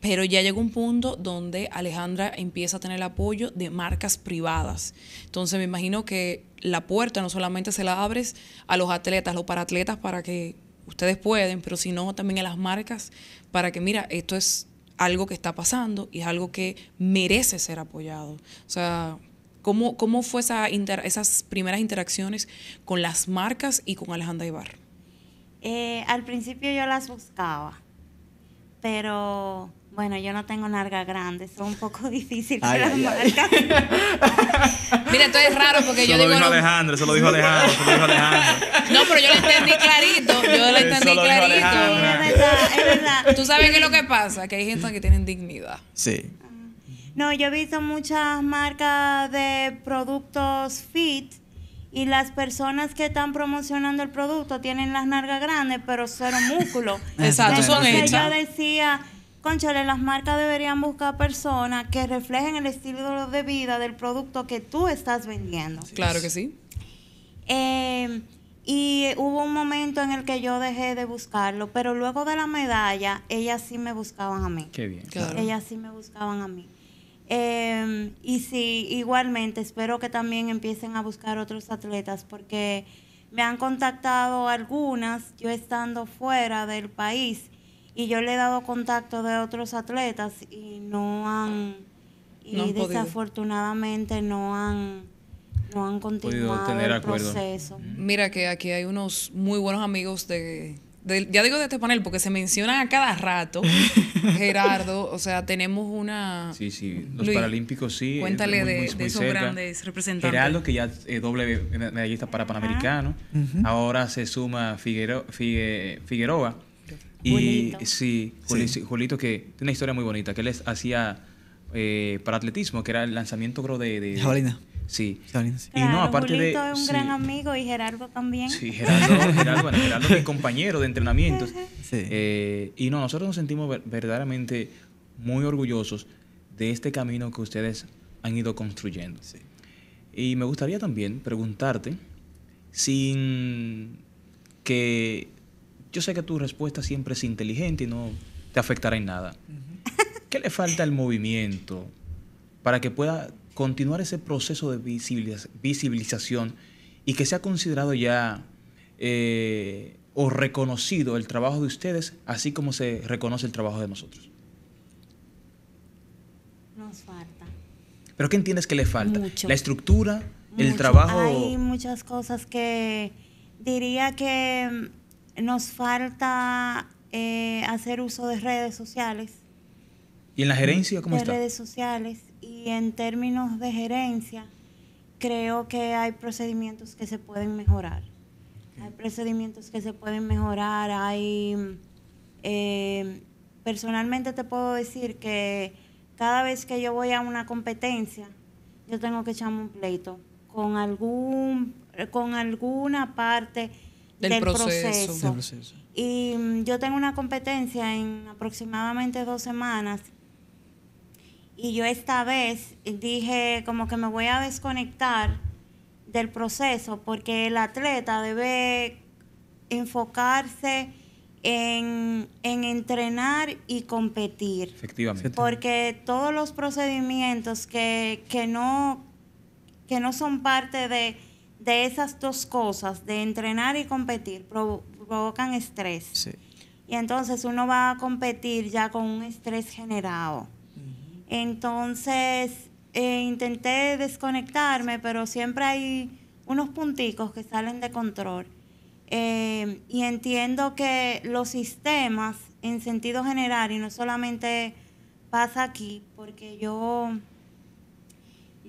Pero ya llegó un punto donde Alejandra empieza a tener el apoyo de marcas privadas. Entonces me imagino que la puerta no solamente se la abres a los atletas, para atletas para que ustedes pueden, pero sino también a las marcas para que, mira, esto es algo que está pasando y es algo que merece ser apoyado. O sea, ¿cómo, cómo fue esa esas primeras interacciones con las marcas y con Alejandra Ibar? Eh, al principio yo las buscaba, pero bueno, yo no tengo nargas grandes. Es un poco difícil para las marcas. Mira, esto es raro porque yo digo. Alejandro, lo dijo Alejandro, eso lo dijo Alejandro. No, pero yo lo entendí clarito. Yo lo entendí clarito. Es verdad, es verdad. Tú sabes qué es lo que pasa, que hay gente que tienen dignidad. Sí. No, yo he visto muchas marcas de productos fit y las personas que están promocionando el producto tienen las nargas grandes, pero cero músculo. Exacto, son hechas. Yo decía Conchale, las marcas deberían buscar personas que reflejen el estilo de vida del producto que tú estás vendiendo. Claro que sí. Em, y hubo un momento en el que yo dejé de buscarlo, pero luego de la medalla, ellas sí me buscaban a mí. Qué bien. Ellas sí me buscaban a mí. Em, y sí, igualmente, espero que también empiecen a buscar otros atletas, porque me han contactado algunas, yo estando fuera del país, y yo le he dado contacto de otros atletas y no han, y desafortunadamente no han, no han continuado el proceso. Mira que aquí hay unos muy buenos amigos de ya digo de este panel porque se mencionan a cada rato, Gerardo, o sea, tenemos una... Sí, sí, los Paralímpicos sí. Cuéntale de, muy, grandes representantes. Gerardo, que ya es eh, doble medallista para Panamericano, ahora se suma Figuero, Figueroa, y sí, que tiene una historia muy bonita, que él hacía eh, para atletismo, que era el lanzamiento, creo, de... de Jabalina. Sí. Jabalina, y no, aparte Julito de... es un gran amigo y Gerardo también. Sí, Gerardo, Gerardo, es mi compañero de entrenamientos. Eh, y no, nosotros nos sentimos verdaderamente muy orgullosos de este camino que ustedes han ido construyendo. Y me gustaría también preguntarte, sin que yo sé que tu respuesta siempre es inteligente y no te afectará en nada. ¿Qué le falta al movimiento para que pueda continuar ese proceso de visibilización y que sea considerado ya eh, o reconocido el trabajo de ustedes, así como se reconoce el trabajo de nosotros? Nos falta. ¿Pero qué entiendes que le falta? La estructura, el trabajo. Hay muchas cosas que diría que nos falta eh, hacer uso de redes sociales. ¿Y en la gerencia cómo de redes sociales. Y en términos de gerencia, creo que hay procedimientos que se pueden mejorar. Hay procedimientos que se pueden mejorar. Hay. Eh, personalmente te puedo decir que cada vez que yo voy a una competencia, yo tengo que echarme un pleito con, algún, con alguna parte del, proceso. Y mm, yo tengo una competencia en aproximadamente dos semanas. Y yo esta vez dije como que me voy a desconectar del proceso porque el atleta debe enfocarse en, en, entrenar y competir. Efectivamente. Porque todos los procedimientos que, que, no, que no son parte de, de esas dos cosas, de entrenar y competir, provocan estrés. Y entonces uno va a competir ya con un estrés generado. Entonces eh, intenté desconectarme, pero siempre hay unos punticos que salen de control. Eh, y entiendo que los sistemas en sentido general, y no solamente pasa aquí, porque yo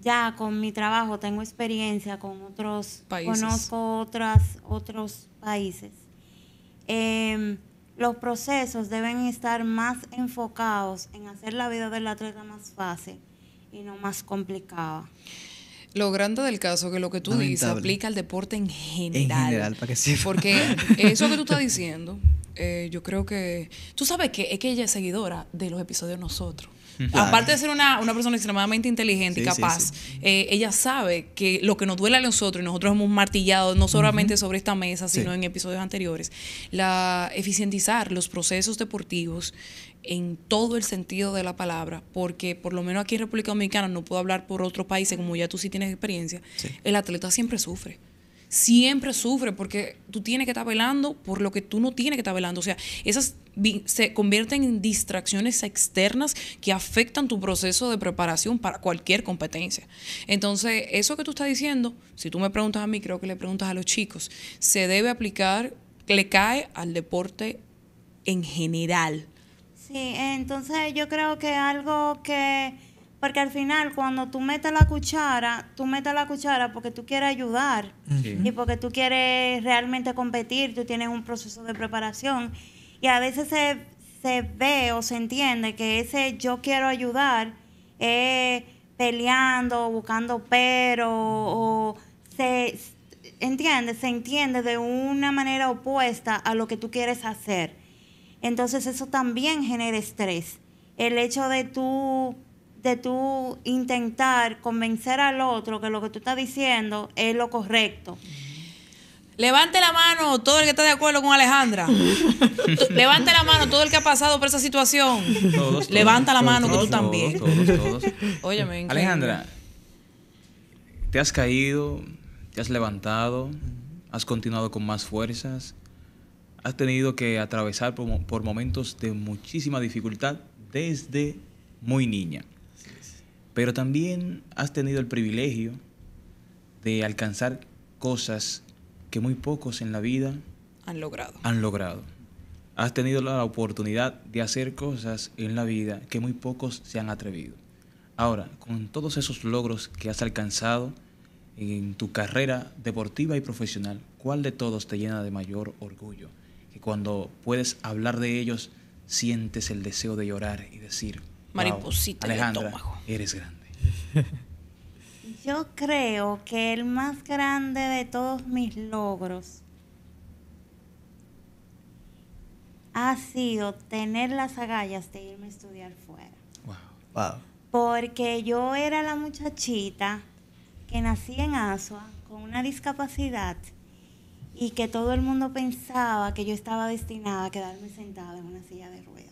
ya con mi trabajo tengo experiencia con otros países. Conozco otras, otros países. Em, los procesos deben estar más enfocados en hacer la vida del atleta más fácil y no más complicada. Lo grande del caso que lo que tú dices aplica al deporte en general. En general, Porque eso que tú estás diciendo, eh, yo creo que. Tú sabes que es que ella es seguidora de los episodios nosotros. Aparte de ser una, persona extremadamente inteligente y capaz, eh, ella sabe que lo que nos duele a nosotros, y nosotros hemos martillado no solamente sobre esta mesa, sino en episodios anteriores, la eficientizar los procesos deportivos en todo el sentido de la palabra, porque por lo menos aquí en República Dominicana, no puedo hablar por otros países como ya tú sí tienes experiencia, el atleta siempre sufre siempre sufre porque tú tienes que estar velando por lo que tú no tienes que estar velando. O sea, esas se convierten en distracciones externas que afectan tu proceso de preparación para cualquier competencia. Entonces, eso que tú estás diciendo, si tú me preguntas a mí, creo que le preguntas a los chicos, se debe aplicar, le cae al deporte en general. Sí, entonces yo creo que algo que porque al final, cuando tú metes la cuchara, tú metes la cuchara porque tú quieres ayudar y porque tú quieres realmente competir, tú tienes un proceso de preparación. Y a veces se, ve o se entiende que ese yo quiero ayudar es peleando, buscando pero, o se entiende, se entiende de una manera opuesta a lo que tú quieres hacer. Entonces eso también genera estrés. El hecho de tú de tú intentar convencer al otro que lo que tú estás diciendo es lo correcto. Levante la mano todo el que está de acuerdo con Alejandra. Levante la mano todo el que ha pasado por esa situación. Levanta la mano que tú también. Alejandra, te has caído, te has levantado, has continuado con más fuerzas, has tenido que atravesar por momentos de muchísima dificultad desde muy niña pero también has tenido el privilegio de alcanzar cosas que muy pocos en la vida han logrado. Han logrado. Has tenido la oportunidad de hacer cosas en la vida que muy pocos se han atrevido. Ahora, con todos esos logros que has alcanzado en tu carrera deportiva y profesional, ¿cuál de todos te llena de mayor orgullo? Que cuando puedes hablar de ellos, sientes el deseo de llorar y decir, mariposita Eres grande. Yo creo que el más grande de todos mis logros ha sido tener las agallas de irme a estudiar fuera. Wow. wow. Porque yo era la muchachita que nací en Asua con una discapacidad y que todo el mundo pensaba que yo estaba destinada a quedarme sentada en una silla de ruedas.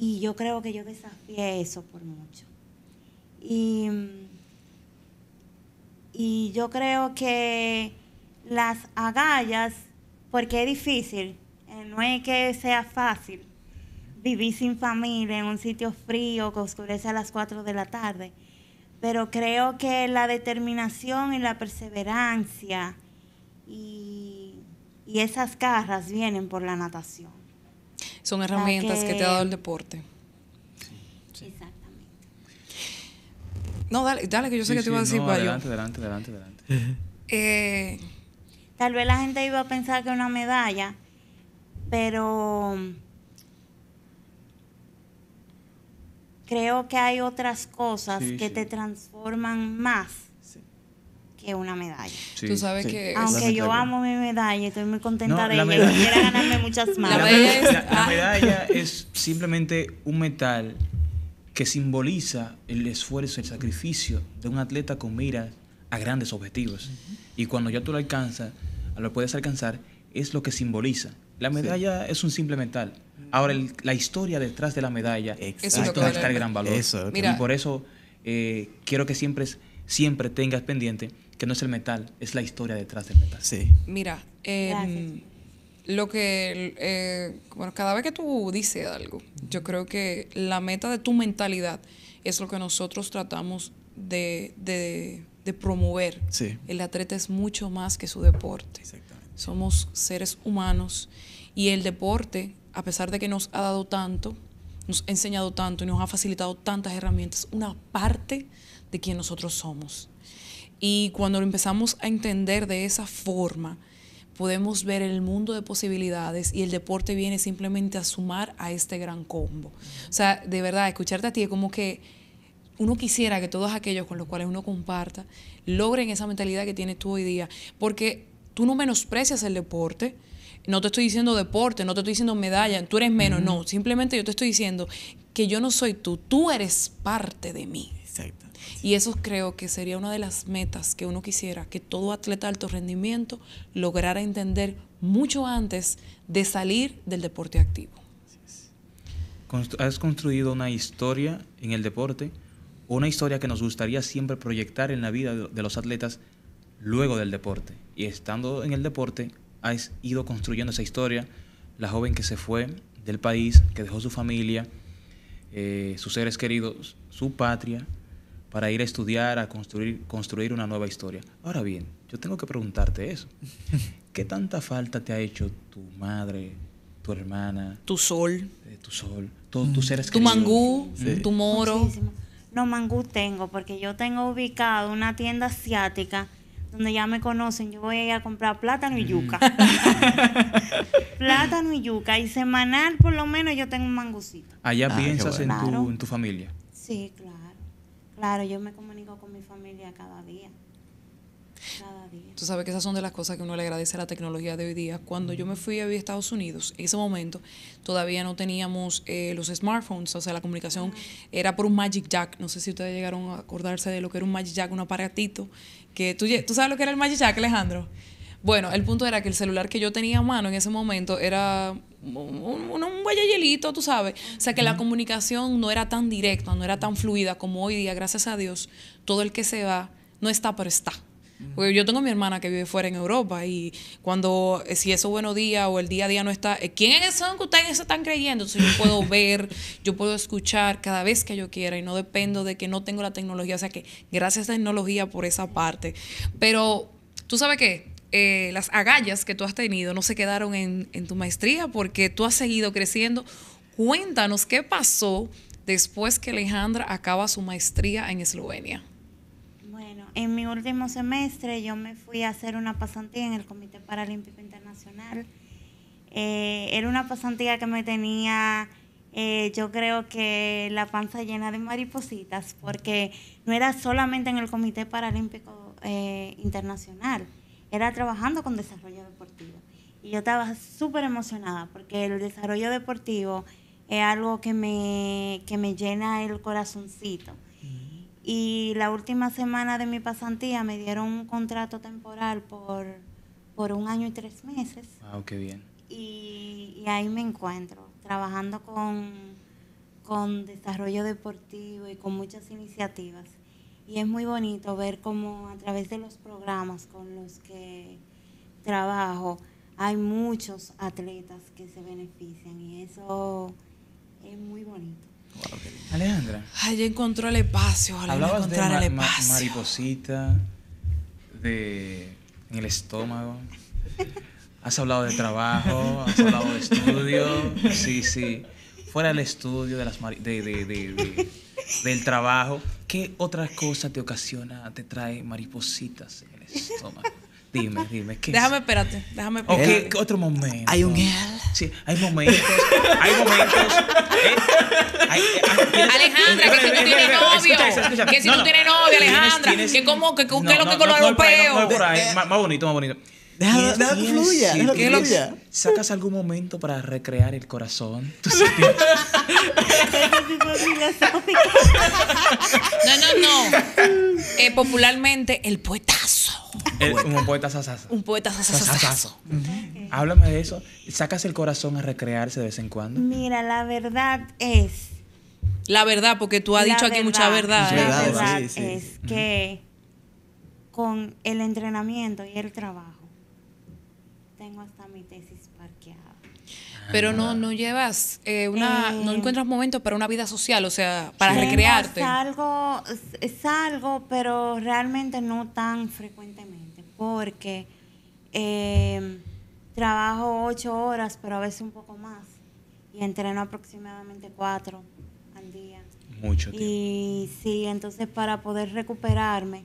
Y yo creo que yo desafié eso por mucho. Y, yo creo que las agallas, porque es difícil, eh, no es que sea fácil vivir sin familia en un sitio frío que oscurece a las 4 de la tarde, pero creo que la determinación y la perseverancia y, y esas garras vienen por la natación. Son herramientas que... te ha dado el deporte. Exactamente. No, dale, dale, que yo sé que te iba a decir para adelante, Adelante, adelante, adelante, eh, Tal vez la gente iba a pensar que una medalla, pero creo que hay otras cosas que te transforman más que una medalla. Tú sabes que... Aunque yo amo mi medalla, estoy muy contenta de ella. ganarme muchas más. La, ah. medalla es, simplemente un metal que simboliza el esfuerzo, el sacrificio de un atleta con miras a grandes objetivos. Y cuando ya tú lo alcanzas, lo puedes alcanzar, es lo que simboliza. La medalla es un simple metal Ahora, la historia detrás de la medalla es es está el gran valor. y por eso eh, quiero que siempre, siempre tengas pendiente que no es el metal, es la historia detrás del metal. Sí. Mira, em, lo que, eh, bueno, cada vez que tú dices algo, yo creo que la meta de tu mentalidad es lo que nosotros tratamos de, promover. El atleta es mucho más que su deporte. Somos seres humanos y el deporte, a pesar de que nos ha dado tanto, nos ha enseñado tanto y nos ha facilitado tantas herramientas, una parte de quien nosotros somos. Y cuando lo empezamos a entender de esa forma, podemos ver el mundo de posibilidades y el deporte viene simplemente a sumar a este gran combo. O sea, de verdad, escucharte a ti es como que uno quisiera que todos aquellos con los cuales uno comparta logren esa mentalidad que tienes tú hoy día, porque tú no menosprecias el deporte, no te estoy diciendo deporte, no te estoy diciendo medalla, tú eres menos, no, simplemente yo te estoy diciendo que yo no soy tú, tú eres parte de mí. Exacto. Y eso creo que sería una de las metas que uno quisiera, que todo atleta de alto rendimiento lograra entender mucho antes de salir del deporte activo. Has construido una historia en el deporte, una historia que nos gustaría siempre proyectar en la vida de los atletas luego del deporte. Y estando en el deporte, has ido construyendo esa historia. La joven que se fue del país, que dejó su familia, eh, sus seres queridos, su patria, para ir a estudiar, a construir, construir una nueva historia. Ahora bien, yo tengo que preguntarte eso. ¿Qué tanta falta te ha hecho tu madre, tu hermana? Tu sol. Eh, tu sol, todos tus mm. seres Tu mangú, mm, tu moro. No, mangú tengo, porque yo tengo ubicado una tienda asiática donde ya me conocen, yo voy a ir a comprar plátano y yuca. Mm. plátano y yuca. Y semanal, por lo menos, yo tengo un mangucito. Allá ah, piensas en, en tu familia. Sí, claro. Claro, yo me comunico con mi familia cada día. Cada día. Tú sabes que esas son de las cosas que uno le agradece a la tecnología de hoy día. Cuando yo me fui a Estados Unidos, en ese momento todavía no teníamos eh, los smartphones, o sea, la comunicación ah. era por un Magic Jack. No sé si ustedes llegaron a acordarse de lo que era un Magic Jack, un aparatito. que ¿Tú, tú sabes lo que era el Magic Jack, Alejandro? Bueno, el punto era que el celular que yo tenía a mano en ese momento era un, un, tú sabes. O sea, que la comunicación no era tan directa, no era tan fluida como hoy día, gracias a Dios. Todo el que se va no está, pero está. Porque yo tengo a mi hermana que vive fuera en Europa y cuando, eh, si un buen día o el día a día no está, eh, ¿quiénes son que ustedes están creyendo? Entonces yo puedo ver, yo puedo escuchar cada vez que yo quiera y no dependo de que no tengo la tecnología. O sea que gracias a tecnología por esa parte. Pero, ¿tú sabes qué? Eh, las agallas que tú has tenido no se quedaron en, tu maestría porque tú has seguido creciendo. Cuéntanos qué pasó después que Alejandra acaba su maestría en Eslovenia. Bueno, en mi último semestre yo me fui a hacer una pasantía en el Comité Paralímpico Internacional. Eh, era una pasantía que me tenía, eh, yo creo que la panza llena de maripositas, porque no era solamente en el Comité Paralímpico Internacional, era trabajando con desarrollo deportivo. Y yo estaba súper emocionada porque el desarrollo deportivo es algo que me, que me llena el corazoncito. Y la última semana de mi pasantía me dieron un contrato temporal por, por un año y tres meses. Ah, qué bien. Y, y, ahí me encuentro, trabajando con, con desarrollo deportivo y con muchas iniciativas. Y es muy bonito ver cómo a través de los programas con los que trabajo hay muchos atletas que se benefician y eso es muy bonito. Alejandra. Ay, encontró el espacio. Hablabas de mariposita, de en el estómago. Has hablado de trabajo, has hablado de estudio. Sí, sí. Fuera del estudio, de las del trabajo, ¿qué otras cosas te ocasiona, te trae maripositas en el estómago? Dime, dime. ¿qué déjame, espérate, déjame. espérate otro momento? Hay un Sí, hay momentos. Hay momentos. Alejandra, que si tú tienes novio. Que si tú tienes novio, Alejandra. ¿Qué como, que, que lo que con los europeos. Más bonito, más bonito. Deja, ¿Sacas algún momento para recrear el corazón? no, no, no. Eh, popularmente, el poetazo. El, un poetazo. Un poetazo. Háblame de eso. ¿Sacas el corazón a recrearse de vez en cuando? Mira, la verdad es... La verdad, porque tú has dicho aquí mucha verdad. La verdad, es que con el entrenamiento y el trabajo, tengo hasta mi tesis parqueada. Ah, pero no, no llevas eh, una, no eh, encuentras momentos para una vida social, o sea, para recrearte. Salgo, algo pero realmente no tan frecuentemente, porque em, trabajo ocho horas, pero a veces un poco más, y entreno aproximadamente cuatro al día. Mucho tiempo. Y sí, entonces para poder recuperarme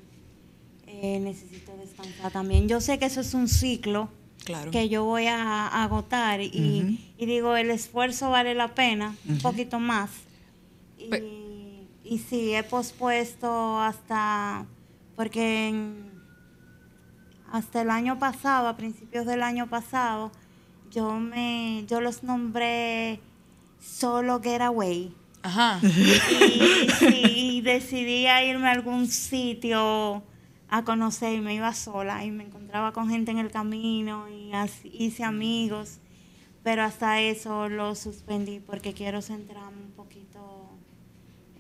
eh, necesito descansar también. Yo sé que eso es un ciclo que yo voy a, agotar y, digo, el esfuerzo vale la pena, un poquito más. Y, sí, he pospuesto hasta, porque hasta el año pasado, a principios del año pasado, yo, me, yo los nombré solo Getaway. Ajá. Y, decidí irme a algún sitio a conocer y me iba sola y me encontré con gente en el camino y hice amigos, pero hasta eso lo suspendí porque quiero centrarme un poquito.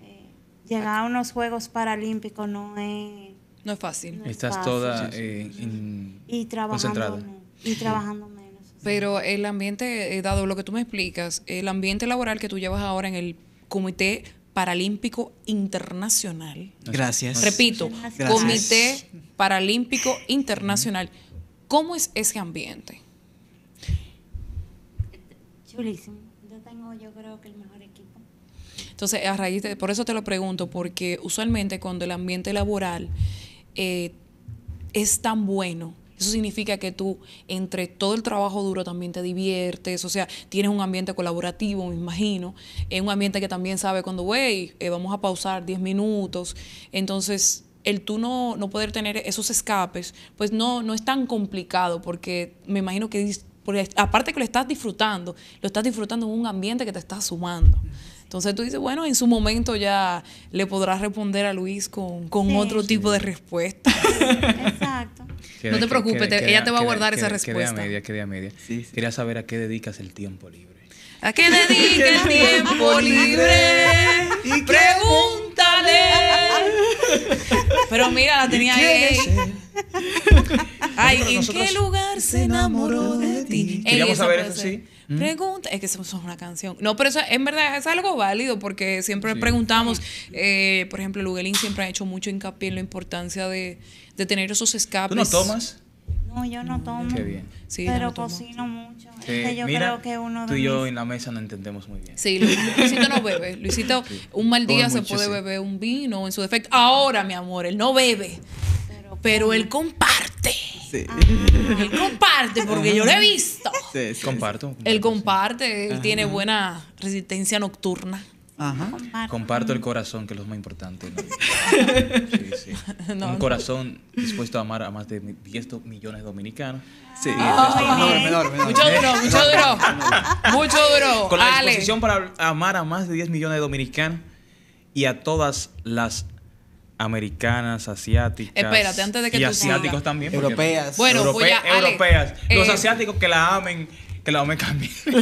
Eh, llegar a unos Juegos Paralímpicos no es... No es fácil. Estás toda concentrada. Eh, y trabajando, menos, y trabajando Pero el ambiente, eh, dado lo que tú me explicas, el ambiente laboral que tú llevas ahora en el Comité Paralímpico Internacional. Gracias. Repito, Comité Paralímpico Internacional. ¿Cómo es ese ambiente? Chulísimo. Yo tengo, yo creo que el mejor equipo. Entonces, a raíz de, por eso te lo pregunto, porque usualmente cuando el ambiente laboral eh, es tan bueno, eso significa que tú, entre todo el trabajo duro, también te diviertes, o sea, tienes un ambiente colaborativo, me imagino, es un ambiente que también sabe cuando, güey, eh, vamos a pausar 10 minutos. Entonces, el tú no, poder tener esos escapes, pues no, no es tan complicado, porque me imagino que, aparte que lo estás disfrutando, lo estás disfrutando en un ambiente que te está sumando. Entonces tú dices, bueno, en su momento ya le podrás responder a Luis con, con otro tipo de respuesta. Exacto. no te preocupes, ella te va a guardar esa respuesta. a media, media. Quería saber a qué dedicas el tiempo libre. ¿A qué dedicas el tiempo libre? Pregúntale. Pero mira, la tenía ahí. Ay, ¿en qué lugar se enamoró de ti? Queríamos saber eso, sí. ¿Mm? Pregunta, es que eso es una canción. No, pero eso en verdad es algo válido porque siempre preguntamos, eh, por ejemplo, Luguelín siempre ha hecho mucho hincapié en la importancia de, tener esos escapes. ¿Tú no tomas? No, yo no tomo. Qué bien. pero cocino mucho. Este, tú y yo en la mesa no entendemos muy bien. Sí, Luisito no bebe. Luisito, un mal día se puede beber un vino en su defecto. Ahora, mi amor, él no bebe pero él comparte. Sí. Ah, él comparte, porque yo lo he visto. Sí, comparto, Él comparte, él tiene buena resistencia nocturna. Ajá. Comparto. el corazón, que es lo más importante. Sí, sí. Un corazón dispuesto a amar a más de 10 millones de dominicanos. Sí. Mucho duro, mucho duro. Mucho duro. Con la disposición para amar a más de 10 millones de dominicanos y a todas las americanas, asiáticas. Espérate, antes de que y asiáticos también. Europeas. Bueno, pues europeas. europeas. Eh. los asiáticos que la amen. Que la amen también.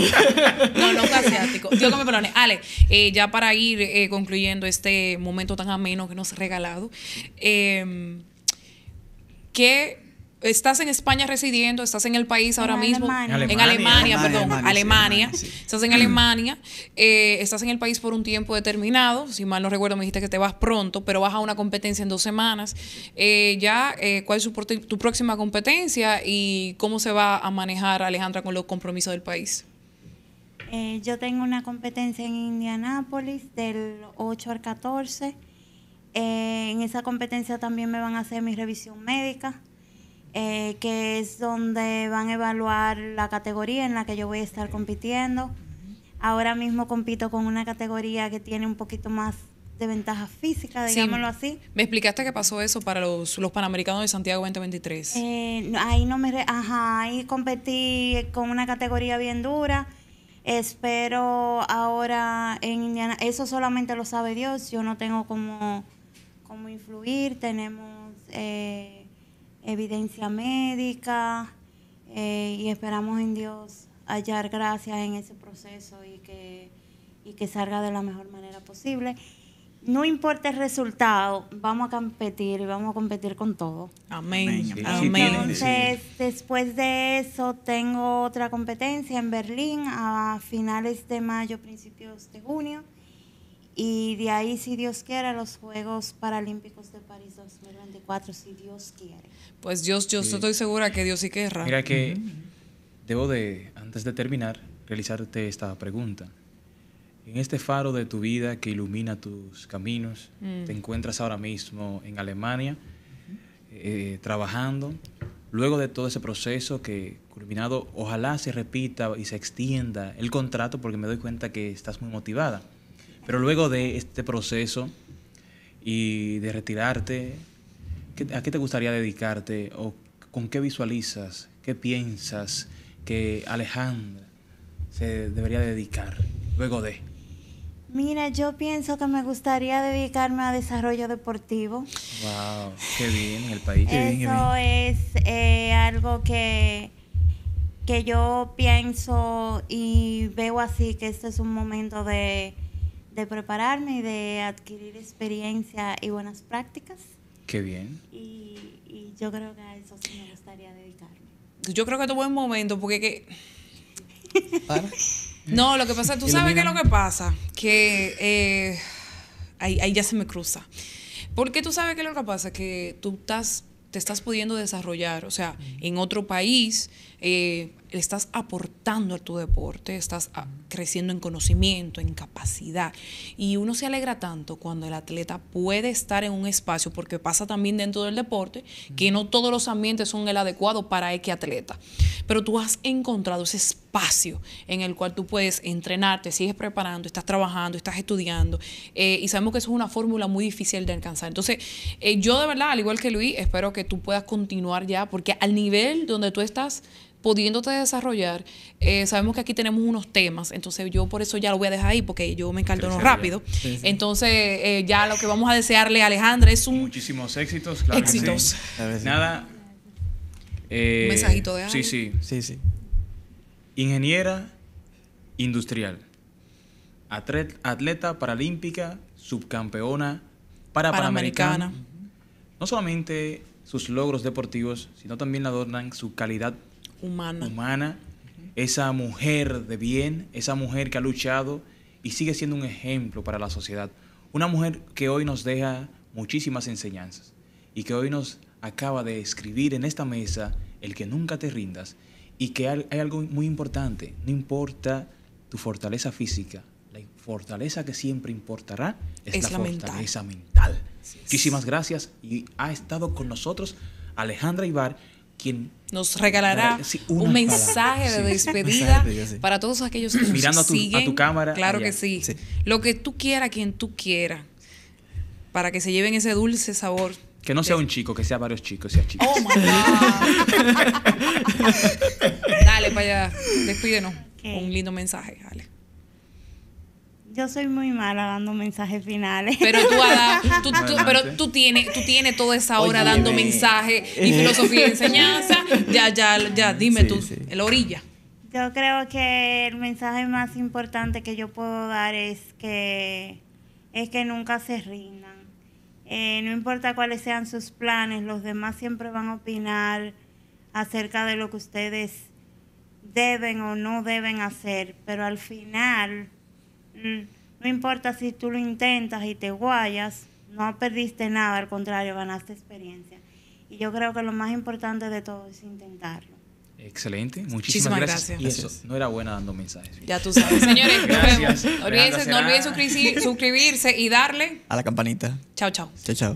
no, no asiáticos. Dios que me Ale, eh, ya para ir eh, concluyendo este momento tan ameno que nos ha regalado, ¿qué estás en España residiendo, estás en el país ahora mismo, en Alemania, perdón, Alemania, estás en Alemania, eh, estás en el país por un tiempo determinado, si mal no recuerdo me dijiste que te vas pronto, pero vas a una competencia en dos semanas, eh, ya, eh, ¿cuál es tu próxima competencia y cómo se va a manejar Alejandra con los compromisos del país? yo tengo una competencia en Indianápolis del 8 al 14. en esa competencia también me van a hacer mi revisión médica eh, que es donde van a evaluar la categoría en la que yo voy a estar compitiendo. Ahora mismo compito con una categoría que tiene un poquito más de ventaja física, digámoslo así. ¿Me explicaste qué pasó eso para los, Panamericanos de Santiago 2023? Eh, ahí no me... ajá, ahí competí con una categoría bien dura. Espero ahora en Indiana... Eso solamente lo sabe Dios. Yo no tengo cómo, cómo influir. Tenemos... Eh, evidencia médica eh, y esperamos en Dios hallar gracias en ese proceso y que, y que salga de la mejor manera posible. No importa el resultado, vamos a competir y vamos a competir con todo. Amén. Entonces, después de eso, tengo otra competencia en Berlín a finales de mayo, principios de junio. Y de ahí, si Dios quiere, los Juegos Paralímpicos de París 2024, si Dios quiere. Pues Dios, yo estoy segura que Dios sí querrá. Mira que debo de, antes de terminar, realizarte esta pregunta. En este faro de tu vida que ilumina tus caminos, mm. te encuentras ahora mismo en Alemania, eh, trabajando. Luego de todo ese proceso que culminado, ojalá se repita y se extienda el contrato porque me doy cuenta que estás muy motivada. Pero luego de este proceso y de retirarte ¿a qué te gustaría dedicarte o con qué visualizas, qué piensas que Alejandra se debería dedicar luego de? Mira, yo pienso que me gustaría dedicarme a desarrollo deportivo. ¡Wow! ¡Qué bien el país! bien, Eso es eh, algo que, que yo pienso y veo así que este es un momento de, de prepararme y de adquirir experiencia y buenas prácticas. Qué bien. Y, yo creo que a eso sí me gustaría dedicarme. Pues yo creo que un buen momento porque que... No, lo que pasa, tú sabes qué es lo que pasa, que eh, ahí, ahí, ya se me cruza. Porque tú sabes qué es lo que pasa, que tú estás, te estás pudiendo desarrollar, o sea, en otro país, eh, estás aportando a tu deporte, estás ah, creciendo en conocimiento, en capacidad. Y uno se alegra tanto cuando el atleta puede estar en un espacio, porque pasa también dentro del deporte, que no todos los ambientes son el adecuado para X atleta. Pero tú has encontrado ese espacio en el cual tú puedes entrenarte, sigues preparando, estás trabajando, estás estudiando. Eh, y sabemos que eso es una fórmula muy difícil de alcanzar. Entonces, eh, yo de verdad, al igual que Luis, espero que tú puedas continuar ya, porque al nivel donde tú estás, pudiéndote desarrollar, eh, sabemos que aquí tenemos unos temas, entonces yo por eso ya lo voy a dejar ahí, porque yo me encantó rápido. Entonces, eh, ya lo que vamos a desearle a Alejandra es un... Muchísimos éxitos, claro. Éxitos. Nada. Eh, un mensajito de algo. Sí, sí. Sí, sí. Ingeniera industrial. atleta paralímpica, subcampeona, para panamericana. No solamente sus logros deportivos, sino también la adornan su calidad humana. humana, esa mujer de bien, esa mujer que ha luchado y sigue siendo un ejemplo para la sociedad. Una mujer que hoy nos deja muchísimas enseñanzas y que hoy nos acaba de escribir en esta mesa el que nunca te rindas y que hay algo muy importante, no importa tu fortaleza física, la fortaleza que siempre importará es, la, fortaleza mental. mental. Muchísimas gracias y ha estado con nosotros Alejandra Ibar nos regalará un mensaje de despedida para todos aquellos que nos Mirando siguen. a tu, a tu cámara. Claro que sí. Lo que tú quieras, quien tú quieras, para que se lleven ese dulce sabor. Que no sea un chico, que sea varios chicos, sea chicos. Oh my Dale para allá, despídenos. Un lindo mensaje, dale. Yo soy muy mala dando mensajes finales. Pero tú, tú, pero tú, tienes, tú tienes toda esa hora dando mensajes y eh. filosofía y enseñanza. Ya, ya, ya, dime tú, El la orilla. Yo creo que el mensaje más importante que yo puedo dar es que, es que nunca se rindan. Eh, no importa cuáles sean sus planes, los demás siempre van a opinar acerca de lo que ustedes deben o no deben hacer, pero al final no importa si tú lo intentas y te guayas, no perdiste nada, al contrario, ganaste experiencia. Y yo creo que lo más importante de todo es intentarlo. Excelente, muchísimas, gracias. Y eso, no era buena dando mensajes. Ya tú sabes. Señores, gracias. no olviden suscribirse y darle a la campanita. Chao, chao. Chao, chao.